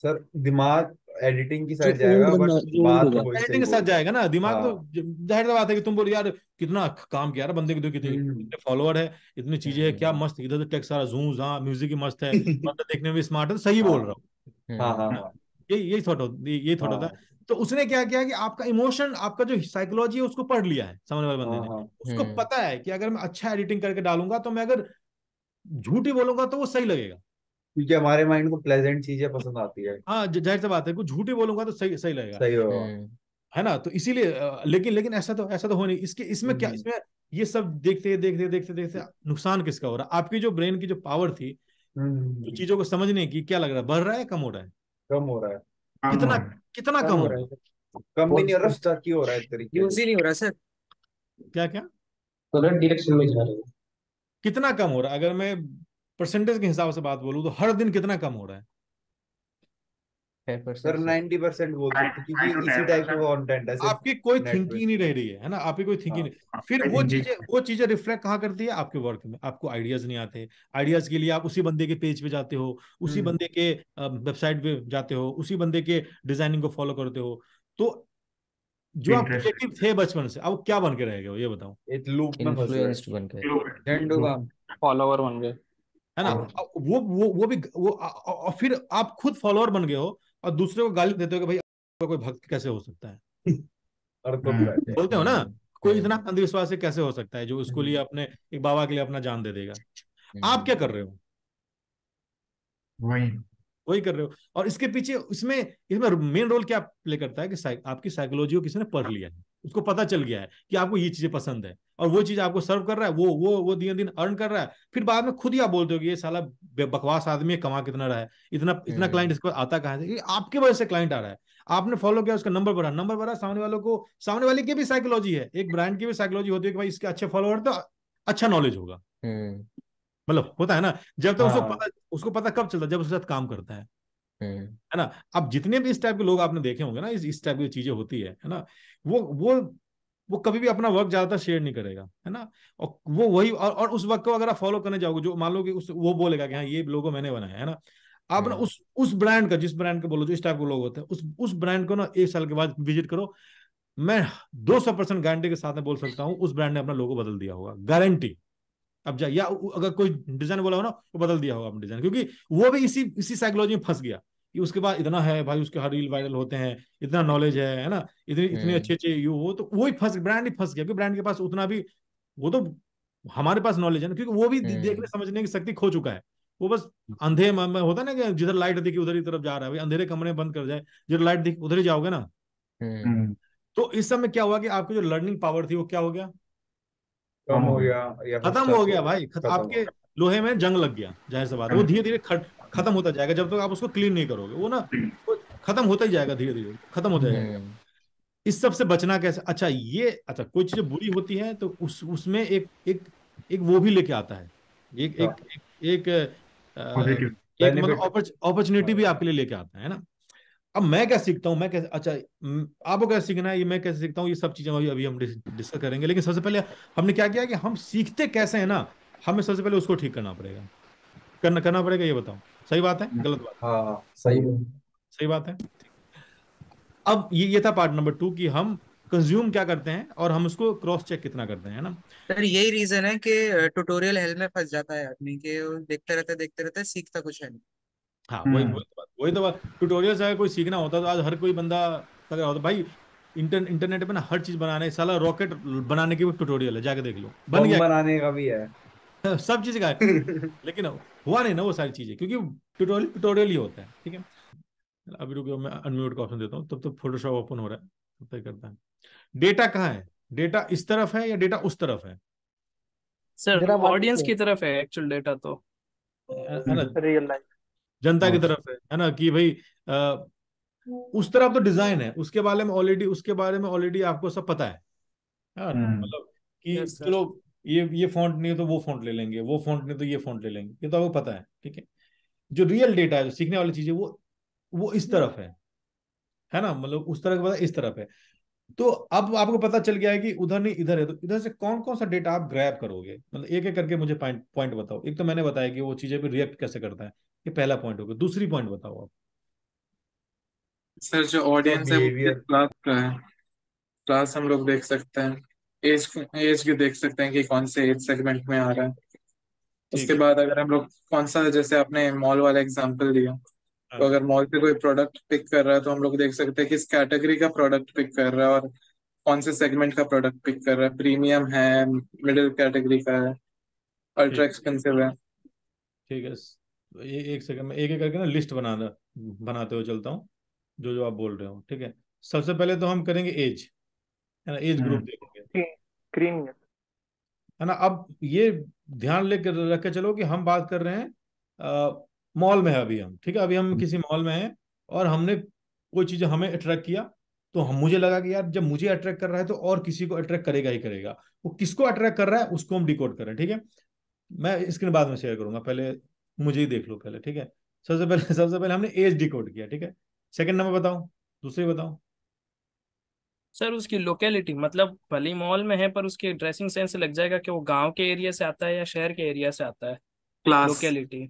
सर दिमाग एडिटिंग की साइड जाएगा बट बात एडिटिंग तो के साथ जाएगा ना दिमाग तो हाँ। जाहिर बात है कि तुम बोल यार कितना काम किया यार बंदे के देखो तो हम्म। कितने फॉलोअर है इतनी चीजें है क्या हम्म। मस्त इधर से टेक्स सारा जूम जहाँ म्यूजिक ही मस्त है मतलब देखने में स्मार्ट है तो सही बोल हाँ। रहा हूँ हाँ, ये यही थॉट यही थॉट होता है तो उसने क्या किया कि आपका इमोशन आपका जो साइकोलॉजी है उसको पढ़ लिया है समझने वाले बंदे ने उसको हम्म। पता है कि अगर मैं अच्छा एडिटिंग करके डालूंगा तो मैं अगर झूठी बोलूंगा तो वो सही लगेगा क्योंकि हमारे माइंड को प्लेजेंट चीजें पसंद आती है हाँ जाहिर सी बात है कुछ झूठे बोलूंगा तो सही सही लगेगा सही होगा हम्म। है ना तो इसीलिए लेकिन लेकिन ऐसा तो ऐसा तो हो नहीं इसके इसमें क्या हम्म। इसमें ये सब देखते देखते देखते देखते नुकसान किसका हो रहा है आपकी जो ब्रेन की जो पावर थी तो चीजों को समझने की क्या लग रहा है बढ़ रहा है कम हो रहा है कम हो रहा है कितना कितना कम हो रहा है कम भी नहीं हो रहा स्टक क्यों हो रहा है तरीके यूज ही नहीं हो रहा सर क्या क्या गलत डायरेक्शन में जा रहे हो कितना कम हो रहा है अगर मैं परसेंटेज के हिसाब से बात बोलूं तो हर दिन कितना कम हो रहा है आपकी कोई थिंकिंग नहीं रह रही है है ना आपकी कोई थिंकिंग हाँ, नहीं हाँ, फिर हाँ, वो चीजें वो चीजें रिफ्लेक्ट कहाँ करती है आपके वर्क में आपको आइडियाज नहीं आते आइडियाज के लिए आप उसी बंदे के पेज हम्म। पे जाते हो उसी बंदे के वेबसाइट पे जाते हो उसी बंदे के डिजाइनिंग को फॉलो करते हो तो जो आप ऑब्जेक्टिव थे बचपन से अब क्या बन के रहेगा ये बताओ एक लूप में फॉलोअर बन गए है ना हाँ। वो वो वो भी वो और फिर आप खुद फॉलोअर बन गए हो और दूसरे को गाली देते हो कि भाई कोई भक्त कैसे हो सकता है तो हाँ। बोलते हो ना हाँ। कोई इतना अंधविश्वास कैसे हो सकता है जो उसको लिए अपने एक बाबा के लिए अपना जान दे देगा आप क्या कर रहे हो वही वही कर रहे हो और इसके पीछे इसमें इसमें मेन रोल क्या प्ले करता है कि आपकी साइकोलॉजी को किसी ने पढ़ लिया है उसको पता चल गया है कि आपको ये चीजें पसंद है और वो चीज आपको सर्व कर रहा है वो वो वो दिन दिन अर्न कर रहा है फिर बाद में खुद ही आप बोलते हो कि ये साला बकवास आदमी है कमा कितना रहा है इतना इतना क्लाइंट हम्म। इसको आता कहा है आपके वजह से क्लाइंट आ रहा है आपने फॉलो किया उसका नंबर बढ़ा नंबर बढ़ा सामने वालों को सामने वाले की भी साइकोलॉजी है एक ब्रांड की भी साइकोलॉजी होती है कि भाई इसके अच्छे फॉलोअर तो अच्छा नॉलेज होगा हम्म। मतलब होता है ना जब तक उसको हाँ। पता उसको पता कब चलता है जब उसके साथ काम करता है हम्म। है ना अब जितने भी इस टाइप के लोग आपने देखे होंगे ना इस टाइप की चीजें होती है ना वो वो वो कभी भी अपना वर्क ज्यादातर शेयर नहीं करेगा है ना और वो वही और, और उस वर्क को अगर आप फॉलो करने जाओगे जो मान लो कि उस वो बोलेगा कि हाँ ये लोगो मैंने बनाया है ना आप ना हाँ। उस उस ब्रांड का जिस ब्रांड का बोलो जो इस टाइप के लोग होते हैं उस उस ब्रांड को ना एक साल के बाद विजिट करो मैं दो सौ परसेंट गारंटी के साथ में बोल सकता हूँ उस ब्रांड ने अपना लोगो बदल दिया होगा गारंटी अब जाए या अगर कोई डिजाइन बोला हो ना तो बदल दिया होगा अपना डिजाइन क्योंकि वो भी इसी इसी साइकोलॉजी में फंस गया कि उसके पास इतना है भाई उसके हर रील वायरल होते हैं इतना नॉलेज है है ना इतने इतने हम्म। अच्छे अच्छे यू हो तो वो ही फंस ब्रांड ही फंस गया क्योंकि ब्रांड के पास उतना भी वो तो हमारे पास नॉलेज है ना क्योंकि वो भी देखने हम्म। समझने की शक्ति खो चुका है वो बस हम्म। अंधे में होता है ना कि जिधर लाइट दिखी उधर ही तरफ जा रहा है अंधेरे कमरे बंद कर जाए जिधर लाइट दिखी उधर ही जाओगे ना तो इस समय क्या हुआ कि आपकी जो लर्निंग पावर थी वो क्या हो गया कम हो गया खत्म हो गया भाई आपके लोहे में जंग लग गया जाहिर सी बात वो धीरे धीरे खत्म होता जाएगा जब तक तो आप उसको क्लीन नहीं करोगे वो ना खत्म होता ही जाएगा धीरे धीरे खत्म होता जाएगा हम्म। इस सब से बचना कैसे अच्छा ये अच्छा कोई चीज बुरी होती है तो उस उसमें एक एक एक वो भी लेके आता है एक एक हाँ। एक, एक एक मतलब अपॉर्चुनिटी भी आपके लिए लेके आता है ना अब मैं क्या सीखता हूँ मैं कैसे अच्छा आपको क्या सीखना है ये मैं कैसे सीखता हूँ ये सब चीजें अभी अभी हम डिस्कस करेंगे लेकिन सबसे पहले हमने क्या किया कि हम सीखते कैसे है ना हमें सबसे पहले उसको ठीक करना पड़ेगा करना करना पड़ेगा ये बताओ सही बात है गलत बात हाँ सही सही बात है अब ये ये था पार्ट नंबर टू कि हम कंज्यूम क्या करते हैं और हम उसको क्रॉस चेक कितना करते हैं ना सर यही रीजन है कि ट्यूटोरियल हेल में फंस जाता है आदमी के देखते रहते देखते रहते सीखता कुछ है नहीं हाँ वही हम्म। वही तो बात वही तो बात ट्यूटोरियल से अगर कोई सीखना होता तो आज हर कोई बंदा लग रहा होता भाई इंटर इंटरनेट पे ना हर चीज बनाने साला रॉकेट बनाने की भी ट्यूटोरियल है जाके देख लो बन गया बनाने का भी है सब चीज का लेकिन हुआ नहीं ना वो सारी चीजें क्योंकि ट्यूटोरियल ट्यूटोरियल ही होता है ठीक है अभी रुको मैं अनम्यूट का ऑप्शन देता हूँ तब तो फोटोशॉप ओपन हो रहा है तब करता है डेटा कहाँ है डेटा इस तरफ है या डेटा उस तरफ है सर ऑडियंस की तरफ है एक्चुअल डेटा तो रियल लाइफ जनता की तरफ है है ना कि भाई आ, उस तरफ तो डिजाइन है उसके बारे में ऑलरेडी उसके बारे में ऑलरेडी आपको सब पता है hmm. मतलब कि चलो ये ये फॉन्ट नहीं है तो वो फॉन्ट ले लेंगे वो फॉन्ट नहीं तो ये फॉन्ट ले लेंगे ये तो आपको पता है ठीक है जो रियल डेटा है जो सीखने वाली चीजें वो वो इस हम्म। तरफ है है ना मतलब उस तरह का पता इस तरफ है तो अब आपको पता चल गया है कि उधर नहीं इधर है तो इधर से कौन कौन सा डेटा आप ग्रैप करोगे मतलब एक एक करके मुझे पॉइंट पॉइंट बताओ एक तो मैंने बताया कि वो चीजें भी रिएक्ट कैसे करता है ये पहला पॉइंट होगा दूसरी पॉइंट बताओ आप सर जो ऑडियंस है क्लास का है क्लास हम लोग देख सकते हैं एज एज भी देख सकते हैं कि कौन से एज सेगमेंट में आ रहा है उसके बाद अगर हम लोग कौन सा जैसे आपने मॉल वाला एग्जांपल दिया तो हाँ। अगर मॉल पे कोई प्रोडक्ट पिक कर रहा है तो हम लोग देख सकते हैं किस कैटेगरी का प्रोडक्ट पिक कर रहा है और कौन से सेगमेंट का प्रोडक्ट पिक कर रहा है प्रीमियम है मिडिल कैटेगरी का है अल्ट्रा एक्सपेंसिव है ठीक है तो ये एक सेकंड में एक एक करके ना लिस्ट बनाना बनाते हुए चलता हूँ जो जो आप बोल रहे हो ठीक है सबसे पहले तो हम करेंगे एज है ना एज ग्रुप हम्म। देखो क्रीम है ना अब ये ध्यान लेकर रख के चलो कि हम बात कर रहे हैं मॉल में है अभी हम ठीक है अभी हम हम्म। किसी मॉल में हैं और हमने कोई चीज हमें अट्रैक्ट किया तो हम मुझे लगा कि यार जब मुझे अट्रैक्ट कर रहा है तो और किसी को अट्रैक्ट करेगा ही करेगा वो किसको अट्रैक्ट कर रहा है उसको हम डिकोड करें ठीक है मैं स्क्रीन बाद में शेयर करूंगा पहले मुझे ही देख लो पहले ठीक है सबसे पहले सबसे पहले हमने एज डिकोड किया ठीक है सेकंड नंबर बताऊं दूसरे बताऊं सर उसकी लोकेलिटी मतलब भले मॉल में है पर उसके ड्रेसिंग सेंस लग जाएगा कि वो गांव के एरिया से आता है या शहर के एरिया से आता है क्लास लोकेलिटी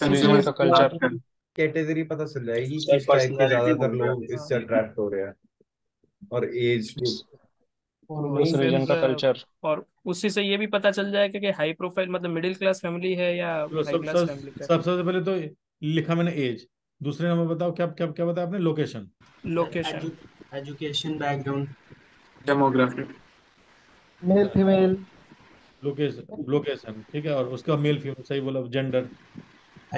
कंज्यूमर का कल्चर कैटेगरी पता चल जाएगी किस टाइप के ज्यादातर लोग इससे अट्रैक्ट हो रहे हैं और एज उस रीजन का कल्चर और उसी से ये भी पता चल जाएगा कि हाई प्रोफाइल मतलब मिडिल क्लास फैमिली है या हाई क्लास फैमिली सबसे पहले तो लिखा मैंने एज दूसरे नंबर बताओ क्या क्या क्या बताया आपने location location education background demography male female location location ठीक है और उसका मेल फीमेल सही बोला जेंडर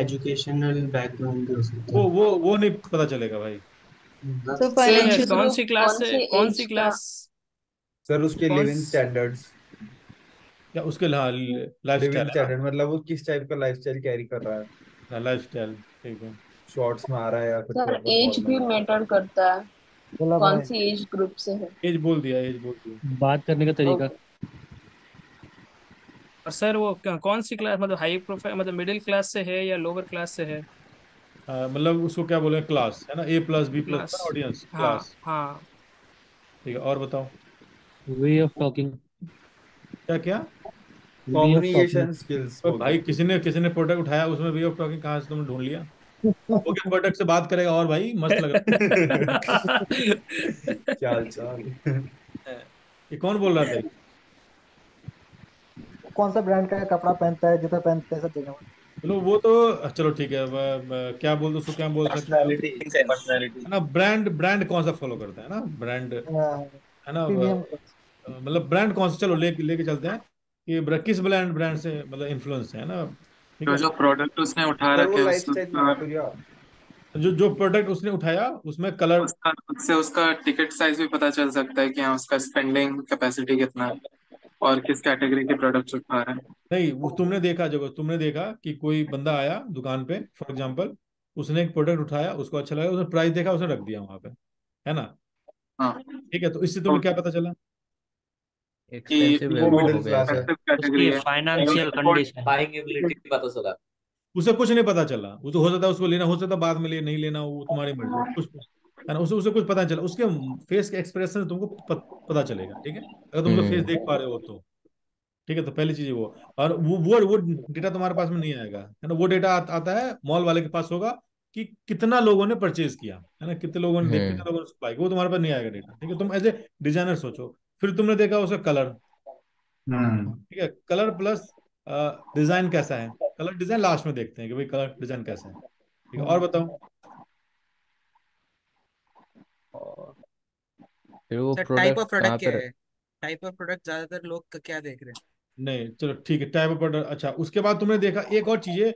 एजुकेशनल बैकग्राउंड वो वो वो नहीं पता चलेगा भाई तो कौन सी क्लास है कौन सी क्लास सर उसके लिविंग स्टैंडर्ड्स क्या उसके लाइफ स्टाइल मतलब वो किस टाइप का लाइफ स्टाइल कैरी कर रहा है लाइफ हाँ, स्टाइल ठीक है शॉर्ट्स में आ रहा है या फिर सर एज भी मैटर करता है कौन सी एज ग्रुप से है एज बोल दिया एज बोल दिया बात करने का तरीका और सर वो कौन सी क्लास मतलब हाई प्रोफाइल मतलब मिडिल क्लास से है या लोअर क्लास से है मतलब उसको क्या बोले क्लास है ना A plus B plus audience class हाँ ठीक है और बताओ वे ऑफ टॉकिंग क्या क्या कम्युनिकेशन स्किल्स भाई किसी ने किसी ने प्रोडक्ट उठाया उसमें वे ऑफ टॉकिंग कहाँ से तुमने ढूंढ लिया ओके फटक से बात करेगा और भाई मस्त लग रहा चाल चाल ये कौन बोल रहा था कौन सा ब्रांड का कपड़ा पहनता है जूता पहनता है सब देखो चलो वो तो चलो ठीक है वा, वा, क्या बोल दो क्या बोल सकते हैं ना ब्रांड ब्रांड कौन सा फॉलो करता है ना ब्रांड हाँ। है ना मतलब ब्रांड कौन सा चलो लेके लेके चलते हैं कि किस ब्रांड ब्रांड से मतलब इन्फ्लुएंस है ना जो जो प्रोडक्ट उसने उठा रखे जो जो प्रोडक्ट उसने उठाया उसमें कलर उसका उससे उसका टिकट साइज भी पता चल सकता है कि हाँ उसका स्पेंडिंग कैपेसिटी कितना है और किस कैटेगरी के प्रोडक्ट्स उठा रहा है नहीं वो तुमने देखा जब तुमने देखा कि कोई बंदा आया दुकान पे फॉर एग्जांपल उसने एक प्रोडक्ट उठाया उसको अच्छा लगा उसने प्राइस देखा उसने रख दिया वहां पे है ना हाँ ठीक है तो इससे तुम्हें क्या पता चला उसे कुछ नहीं पता चला वो तो हो सकता है उसको लेना हो सकता है बाद में ले नहीं लेना वो तुम्हारी मर्जी कुछ है ना उसे उसे कुछ पता चला उसके फेस के एक्सप्रेशन से तुमको पता चलेगा ठीक है अगर तुम फेस तो हम्म। देख पा रहे हो तो ठीक है तो पहली चीज वो और वो वो वो डेटा तुम्हारे पास में नहीं आएगा है ना वो डेटा आ, आता है मॉल वाले के पास होगा कि कितना लोगों ने परचेज किया है ना कितने लोगों ने हम्म। कितने लोगों ने सप्लाई किया वो तुम्हारे पास नहीं आएगा डेटा ठीक है तुम एज ए डिजाइनर सोचो फिर तुमने देखा उसका कलर हम्म। ठीक है कलर प्लस डिजाइन कैसा है कलर डिजाइन लास्ट में देखते हैं कि भाई कलर डिजाइन कैसा है ठीक है और बताओ फिर वो टाइप ऑफ प्रोडक्ट क्या है टाइप ऑफ प्रोडक्ट ज्यादातर लोग क्या देख रहे हैं नहीं चलो ठीक है टाइप ऑफ प्रोडक्ट अच्छा उसके बाद तुमने देखा एक और चीज है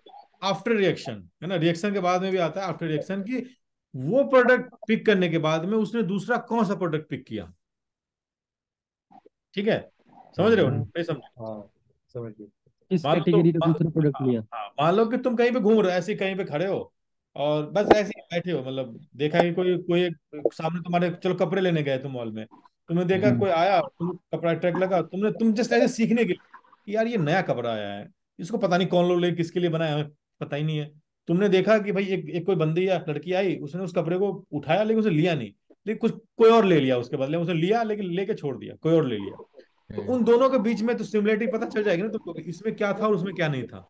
आफ्टर रिएक्शन है ना रिएक्शन के बाद में भी आता है आफ्टर रिएक्शन की वो प्रोडक्ट पिक करने के बाद में उसने दूसरा कौन सा प्रोडक्ट पिक किया ठीक है समझ रहे हो हाँ। नहीं समझ हाँ, इस कैटेगरी का दूसरा लिया हाँ, मान लो कि तुम कहीं पे घूम रहे हो ऐसे कहीं पे खड़े हो और बस ऐसे बैठे हो मतलब देखा कि कोई कोई सामने तुम्हारे चलो कपड़े लेने गए तुम मॉल में तुमने देखा हम्म। कोई आया तुम कपड़ा ट्रैक लगा तुमने तुम जस्ट ऐसे सीखने के लिए यार ये नया कपड़ा आया है इसको पता नहीं कौन लोग ले किसके लिए बनाया हमें पता ही नहीं है तुमने देखा कि भाई एक एक कोई बंदी या लड़की आई उसने उस कपड़े को उठाया लेकिन उसे लिया नहीं लेकिन कुछ कोई और ले लिया उसके बदले उसने लिया लेकिन लेके छोड़ दिया कोई और ले लिया तो हम्म। उन दोनों के बीच में तो सिमिलरिटी पता चल जाएगी ना तो इसमें क्या था और उसमें क्या नहीं था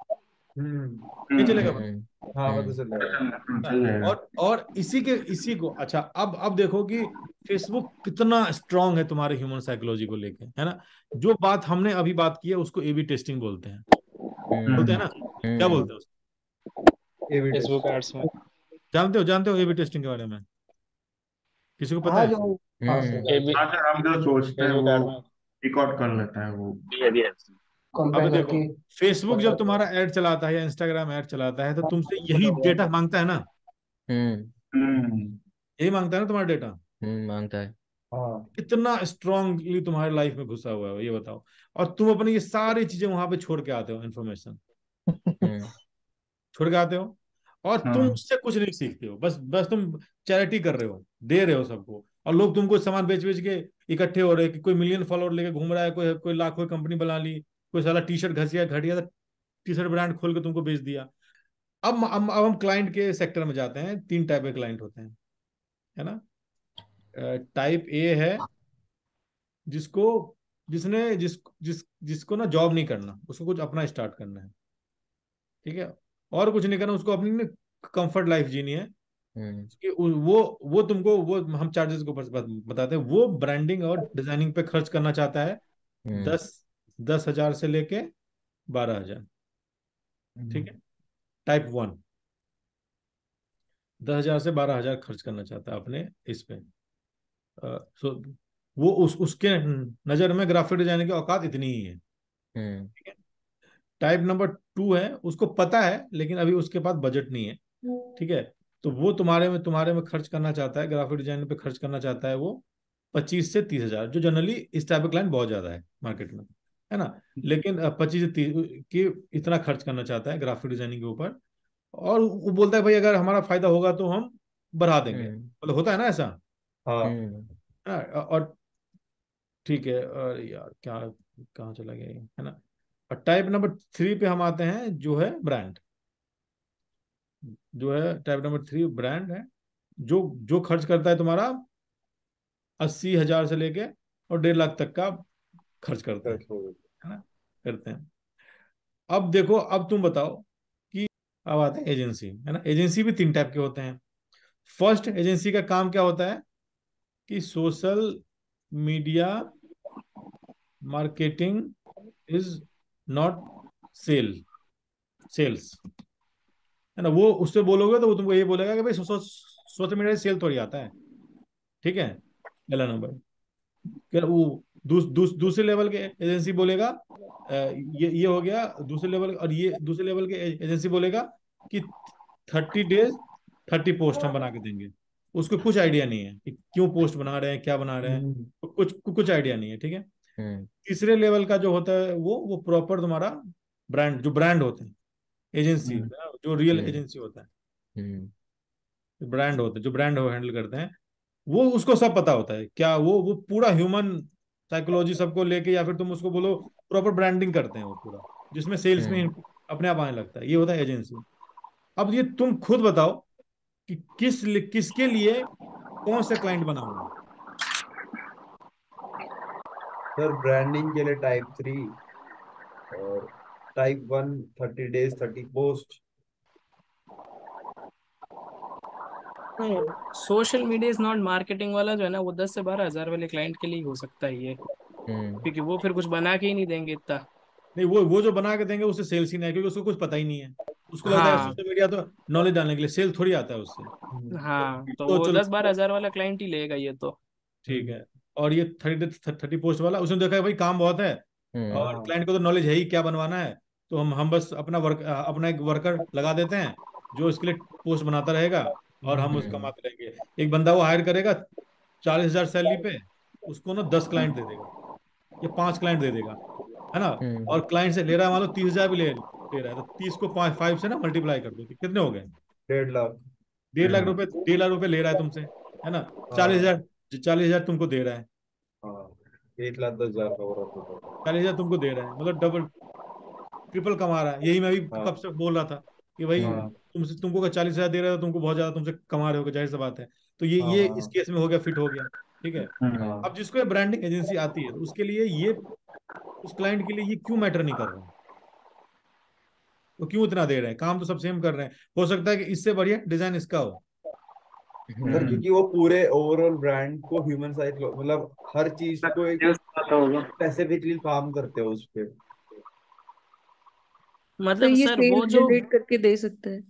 हम्म। नहीं हम्म, हाँ, चलेगा हाँ और और इसी के इसी को अच्छा अब अब देखो कि फेसबुक कितना स्ट्रांग है तुम्हारे ह्यूमन साइकोलॉजी को लेके है ना जो बात हमने अभी बात की है उसको एबी टेस्टिंग बोलते हैं बोलते हैं ना क्या बोलते हैं जानते हो जानते हो एबी टेस्टिंग के बारे में किसी को पता है हम्म। अब देखो फेसबुक जब तुम्हारा ऐड चलाता है या इंस्टाग्राम ऐड चलाता है तो हाँ, तुमसे यही डेटा मांगता है ना हम्म। हम्म। यही मांगता है ना तुम्हारा डेटा मांगता है हाँ। कितना स्ट्रॉन्गली तुम्हारे लाइफ में घुसा हुआ है ये बताओ और तुम अपनी ये सारी चीजें वहां पे छोड़ के आते हो इन्फॉर्मेशन छोड़ के आते हो और तुम हाँ। उससे कुछ नहीं सीखते हो बस बस तुम चैरिटी कर रहे हो दे रहे हो सबको और लोग तुमको सामान बेच बेच के इकट्ठे हो रहे हैं कि कोई मिलियन फॉलोअर लेके घूम रहा है कोई कोई लाखों कंपनी बना ली कोई साला टी शर्ट घसिया घटिया टी शर्ट ब्रांड खोल के तुमको बेच दिया अब अब अब हम क्लाइंट के सेक्टर में जाते हैं तीन टाइप के क्लाइंट होते हैं है ना टाइप ए है जिसको जिसने जिस जिस जिसको ना जॉब नहीं करना उसको कुछ अपना स्टार्ट करना है ठीक है और कुछ नहीं करना उसको अपनी कंफर्ट लाइफ जीनी है हम्म। कि वो वो तुमको वो हम चार्जेस के ऊपर बताते हैं वो ब्रांडिंग और डिजाइनिंग पे खर्च करना चाहता है हम्म। दस दस हजार से लेके बारह हजार हम्म। ठीक है टाइप वन दस हजार से बारह हजार खर्च करना चाहता है अपने इस पे सो वो उस उसके नजर में ग्राफिक डिजाइनिंग की औकात इतनी ही है ठीक है टाइप नंबर टू है उसको पता है लेकिन अभी उसके पास बजट नहीं है हम्म। ठीक है तो वो तुम्हारे में तुम्हारे में खर्च करना चाहता है ग्राफिक डिजाइन पे खर्च करना चाहता है वो पच्चीस से तीस हजार जो जनरली इस टाइप का क्लाइंट बहुत ज्यादा है मार्केट में है ना हम्म। लेकिन पच्चीस से तीस की इतना खर्च करना चाहता है ग्राफिक डिजाइनिंग के ऊपर और वो बोलता है भाई अगर हमारा फायदा होगा तो हम बढ़ा देंगे हम्म। मतलब होता है ना ऐसा हाँ और ठीक है और यार क्या कहाँ चला गया है ना और टाइप नंबर थ्री पे हम आते हैं जो है ब्रांड जो है टाइप नंबर थ्री ब्रांड है जो जो खर्च करता है तुम्हारा अस्सी हजार से लेके और डेढ़ लाख तक का खर्च करता है अच्छा। है ना करते हैं अब देखो अब तुम बताओ कि अब आते हैं एजेंसी है ना एजेंसी भी तीन टाइप के होते हैं फर्स्ट एजेंसी का काम क्या होता है कि social media marketing is not sale sales है ना वो उससे बोलोगे तो वो तुमको ये बोलेगा कि भाई सोशल मीडिया से सेल थोड़ी आता है ठीक है पहला नंबर वो दूस, दूस, दूसरे लेवल के एजेंसी बोलेगा ये ये हो गया दूसरे लेवल और ये दूसरे लेवल के एजेंसी बोलेगा कि थर्टी डेज थर्टी पोस्ट हम बना के देंगे उसको कुछ आइडिया नहीं है कि क्यों पोस्ट बना रहे हैं क्या बना रहे हैं हम्म। कुछ कुछ आइडिया नहीं है ठीक है हम्म। तीसरे लेवल का जो होता है वो वो प्रॉपर तुम्हारा ब्रांड जो ब्रांड होते हैं एजेंसी हम्म। हाँ, जो रियल एजेंसी हम्म। होता है ब्रांड होता है जो ब्रांड हैंडल करते हैं वो उसको सब पता होता है क्या वो वो पूरा ह्यूमन साइकोलॉजी सबको लेके या फिर तुम उसको बोलो प्रॉपर ब्रांडिंग करते हैं वो पूरा जिसमें सेल्स में अपने आप आने लगता है ये होता है एजेंसी अब ये तुम खुद बताओ कि किस किसके लिए कौन सा क्लाइंट बना हुआ है सर ब्रांडिंग के लिए टाइप थ्री और type one thirty days thirty post social media is not marketing वाला जो है ना वो दस से बारह हजार वाले क्लाइंट के लिए हो सकता है ये हम्म। क्योंकि वो फिर कुछ बना के ही नहीं देंगे इतना नहीं वो वो जो बना के देंगे उससे सेल्स ही नहीं क्योंकि उसको कुछ पता ही नहीं है उसको हाँ। लगता है सोशल हाँ। मीडिया तो नॉलेज डालने के लिए सेल थोड़ी आता है उससे हाँ तो, तो वो दस बारह हजार वाला क्लाइंट ही लेगा ये तो ठीक है और ये थर्टी थर्टी पोस्ट वाला उसने देखा है भाई काम बहुत है हम्म। और क्लाइंट को तो नॉलेज है ही क्या बनवाना है तो हम हम बस अपना वर्क अपना एक वर्कर लगा देते हैं जो इसके लिए पोस्ट बनाता रहेगा और हम उसका हम्म। कमाते रहेंगे एक बंदा वो हायर करेगा चालीस हजार सैलरी पे उसको ना दस क्लाइंट दे देगा ये पांच क्लाइंट दे देगा है ना हम्म। और क्लाइंट से ले रहा है मान लो तीस हजार भी ले ले रहा है तो तीस को पाँच फाइव से ना मल्टीप्लाई कर दो तो कितने हो गए डेढ़ लाख डेढ़ लाख रुपए डेढ़ लाख रुपए ले रहा है तुमसे है ना हाँ। चालीस हजार चालीस हजार तुमको दे रहा है एक लाख दस हजार का हो रहा था चालीस हजार तुमको दे रहा है मतलब डबल ट्रिपल कमा रहा है यही मैं भी हाँ। कब से बोल रहा था कि भाई हाँ। तुमसे तुमको चालीस हजार दे रहा था तो तुमको बहुत ज्यादा तुमसे कमा रहे हो जाहिर सी बात है तो ये ये हाँ। इस केस में हो गया फिट हो गया ठीक है अब जिसको ये ब्रांडिंग एजेंसी आती है तो उसके लिए ये उस क्लाइंट के लिए ये क्यों मैटर नहीं कर रहा है तो क्यों इतना दे रहे हैं काम तो सब सेम कर रहे हैं हो सकता है कि इससे बढ़िया डिजाइन इसका हो सर हम्म। क्योंकि वो पूरे ओवरऑल ब्रांड को ह्यूमन साइज मतलब हर चीज को एक स्पेसिफिकली काम करते हो उस पे मतलब तो ये सर वो जो करके दे सकते हैं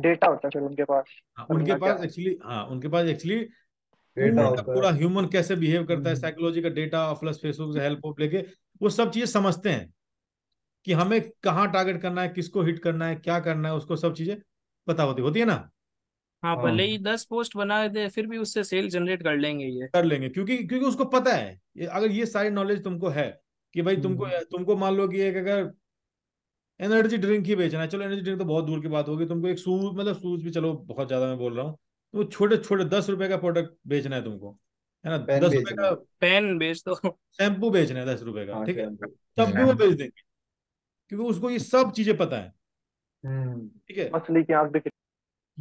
डेटा होता है उनके पास हाँ, उनके पास एक्चुअली हाँ उनके पास एक्चुअली पूरा ह्यूमन कैसे बिहेव करता है साइकोलॉजी हम्म। का डेटा प्लस फेसबुक से हेल्प ऑफ लेके वो सब चीजें समझते हैं कि हमें कहाँ टारगेट करना है किसको हिट करना है क्या करना है उसको सब चीजें पता होती होती है ना हाँ, हाँ भले ही दस पोस्ट बना दे फिर भी उससे सेल जनरेट कर लेंगे ये कर लेंगे क्योंकि क्योंकि उसको पता है अगर ये सारी नॉलेज तुमको है कि भाई तुमको हम्म। तुमको मान लो कि एक अगर एनर्जी ड्रिंक ही बेचना है चलो एनर्जी ड्रिंक तो बहुत दूर की बात होगी तुमको एक सूज मतलब सूज भी चलो बहुत ज्यादा मैं बोल रहा हूँ तो छोटे छोटे दस रुपए का प्रोडक्ट बेचना है तुमको है ना दस रुपए का पेन बेच दो शैम्पू बेचना है दस रुपए का हाँ, ठीक है तब भी वो बेच देंगे क्योंकि उसको ये सब चीजें पता है हम्म। ठीक है मछली की आंख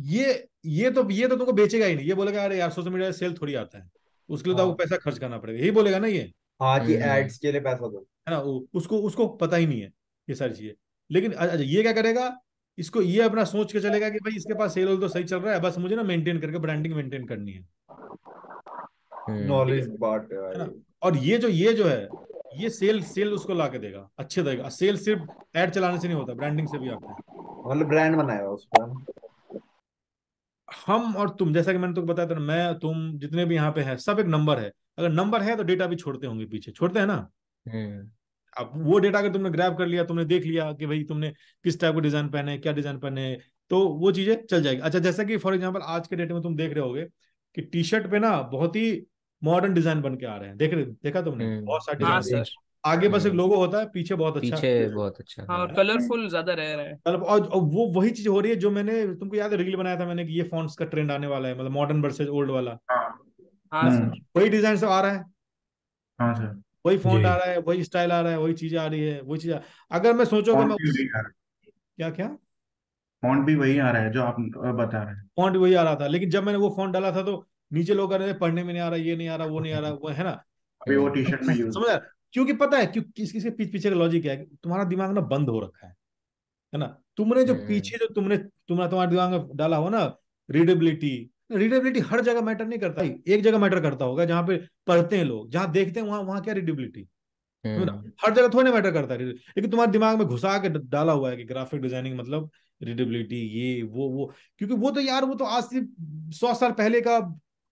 ये ये तो ये तो तुमको बेचेगा ही नहीं ये बोलेगा अरे यार सोशल मीडिया सेल थोड़ी आता है उसके लिए तो हाँ। आपको पैसा खर्च करना पड़ेगा यही बोलेगा ना ये हाँ जी एड्स के लिए पैसा दो है ना उसको उसको पता ही नहीं है ये सारी चीजें लेकिन अच्छा ये क्या करेगा इसको ये अपना सोच के चलेगा कि भाई इसके पास सेल तो सही चल रहा है बस मुझे ना मेंटेन करके ब्रांडिंग मेंटेन करनी है नॉलेज हम्म। बात और ये जो ये जो है ये सेल सेल उसको ला के देगा अच्छे देगा सेल सिर्फ एड चलाने से नहीं होता ब्रांडिंग से भी आता है मतलब ब्रांड बनाएगा उसको हम और तुम जैसा कि मैंने तुमको बताया था मैं तुम जितने भी यहाँ पे हैं सब एक नंबर है अगर नंबर है तो डेटा भी छोड़ते होंगे पीछे छोड़ते हैं ना हम्म। अब वो डेटा अगर तुमने ग्रैब कर लिया तुमने देख लिया कि भाई तुमने किस टाइप के डिजाइन पहने क्या डिजाइन पहने तो वो चीजें चल जाएगी अच्छा जैसा कि फॉर एग्जाम्पल आज के डेट में तुम देख रहे होगे कि टी शर्ट पे ना बहुत ही मॉडर्न डिजाइन बन के आ रहे हैं देख रहे देखा तुमने हम्म। बहुत सारे हाँ आगे बस एक लोगो हम्म। होता है पीछे बहुत अच्छा पीछे बहुत अच्छा हाँ, और कलरफुल ज्यादा रह रहा है मतलब, और, और वो वही चीज हो रही है जो मैंने तुमको याद है रील बनाया था मैंने कि ये फॉन्ट्स का ट्रेंड आने वाला है मतलब मॉडर्न वर्सेज ओल्ड वाला हाँ, हाँ हम्म। वही डिजाइन सब आ रहा है हाँ वही फॉन्ट आ रहा है वही स्टाइल आ रहा है वही चीजें आ रही है वही चीज अगर मैं सोचूंगा मैं क्या क्या फॉन्ट भी वही आ रहा है जो आप बता रहे हैं फॉन्ट वही आ रहा था लेकिन जब मैंने वो फॉन्ट डाला था तो नीचे लोग कह रहे थे पढ़ने में नहीं आ रहा ये नहीं आ रहा वो नहीं आ रहा अच्छा। वो है ना अभी वो टी शर्ट में यूज समझ क्योंकि पता है क्यों किस किसके पीछे पीछे का लॉजिक है तुम्हारा दिमाग ना बंद हो रखा है है ना तुमने जो हम्म। पीछे जो तुमने तुम्हारा तुम्हारे दिमाग में डाला हो ना रीडेबिलिटी रीडेबिलिटी हर जगह मैटर नहीं करता एक जगह मैटर करता होगा जहां पे पढ़ते हैं लोग जहां देखते हैं वहां वहां क्या रीडेबिलिटी हम्म। हर जगह थोड़ा मैटर करता है लेकिन तुम्हारे दिमाग में घुसा के डाला हुआ है कि ग्राफिक डिजाइनिंग मतलब रीडेबिलिटी ये वो वो क्योंकि वो तो यार वो तो आज से सौ साल पहले का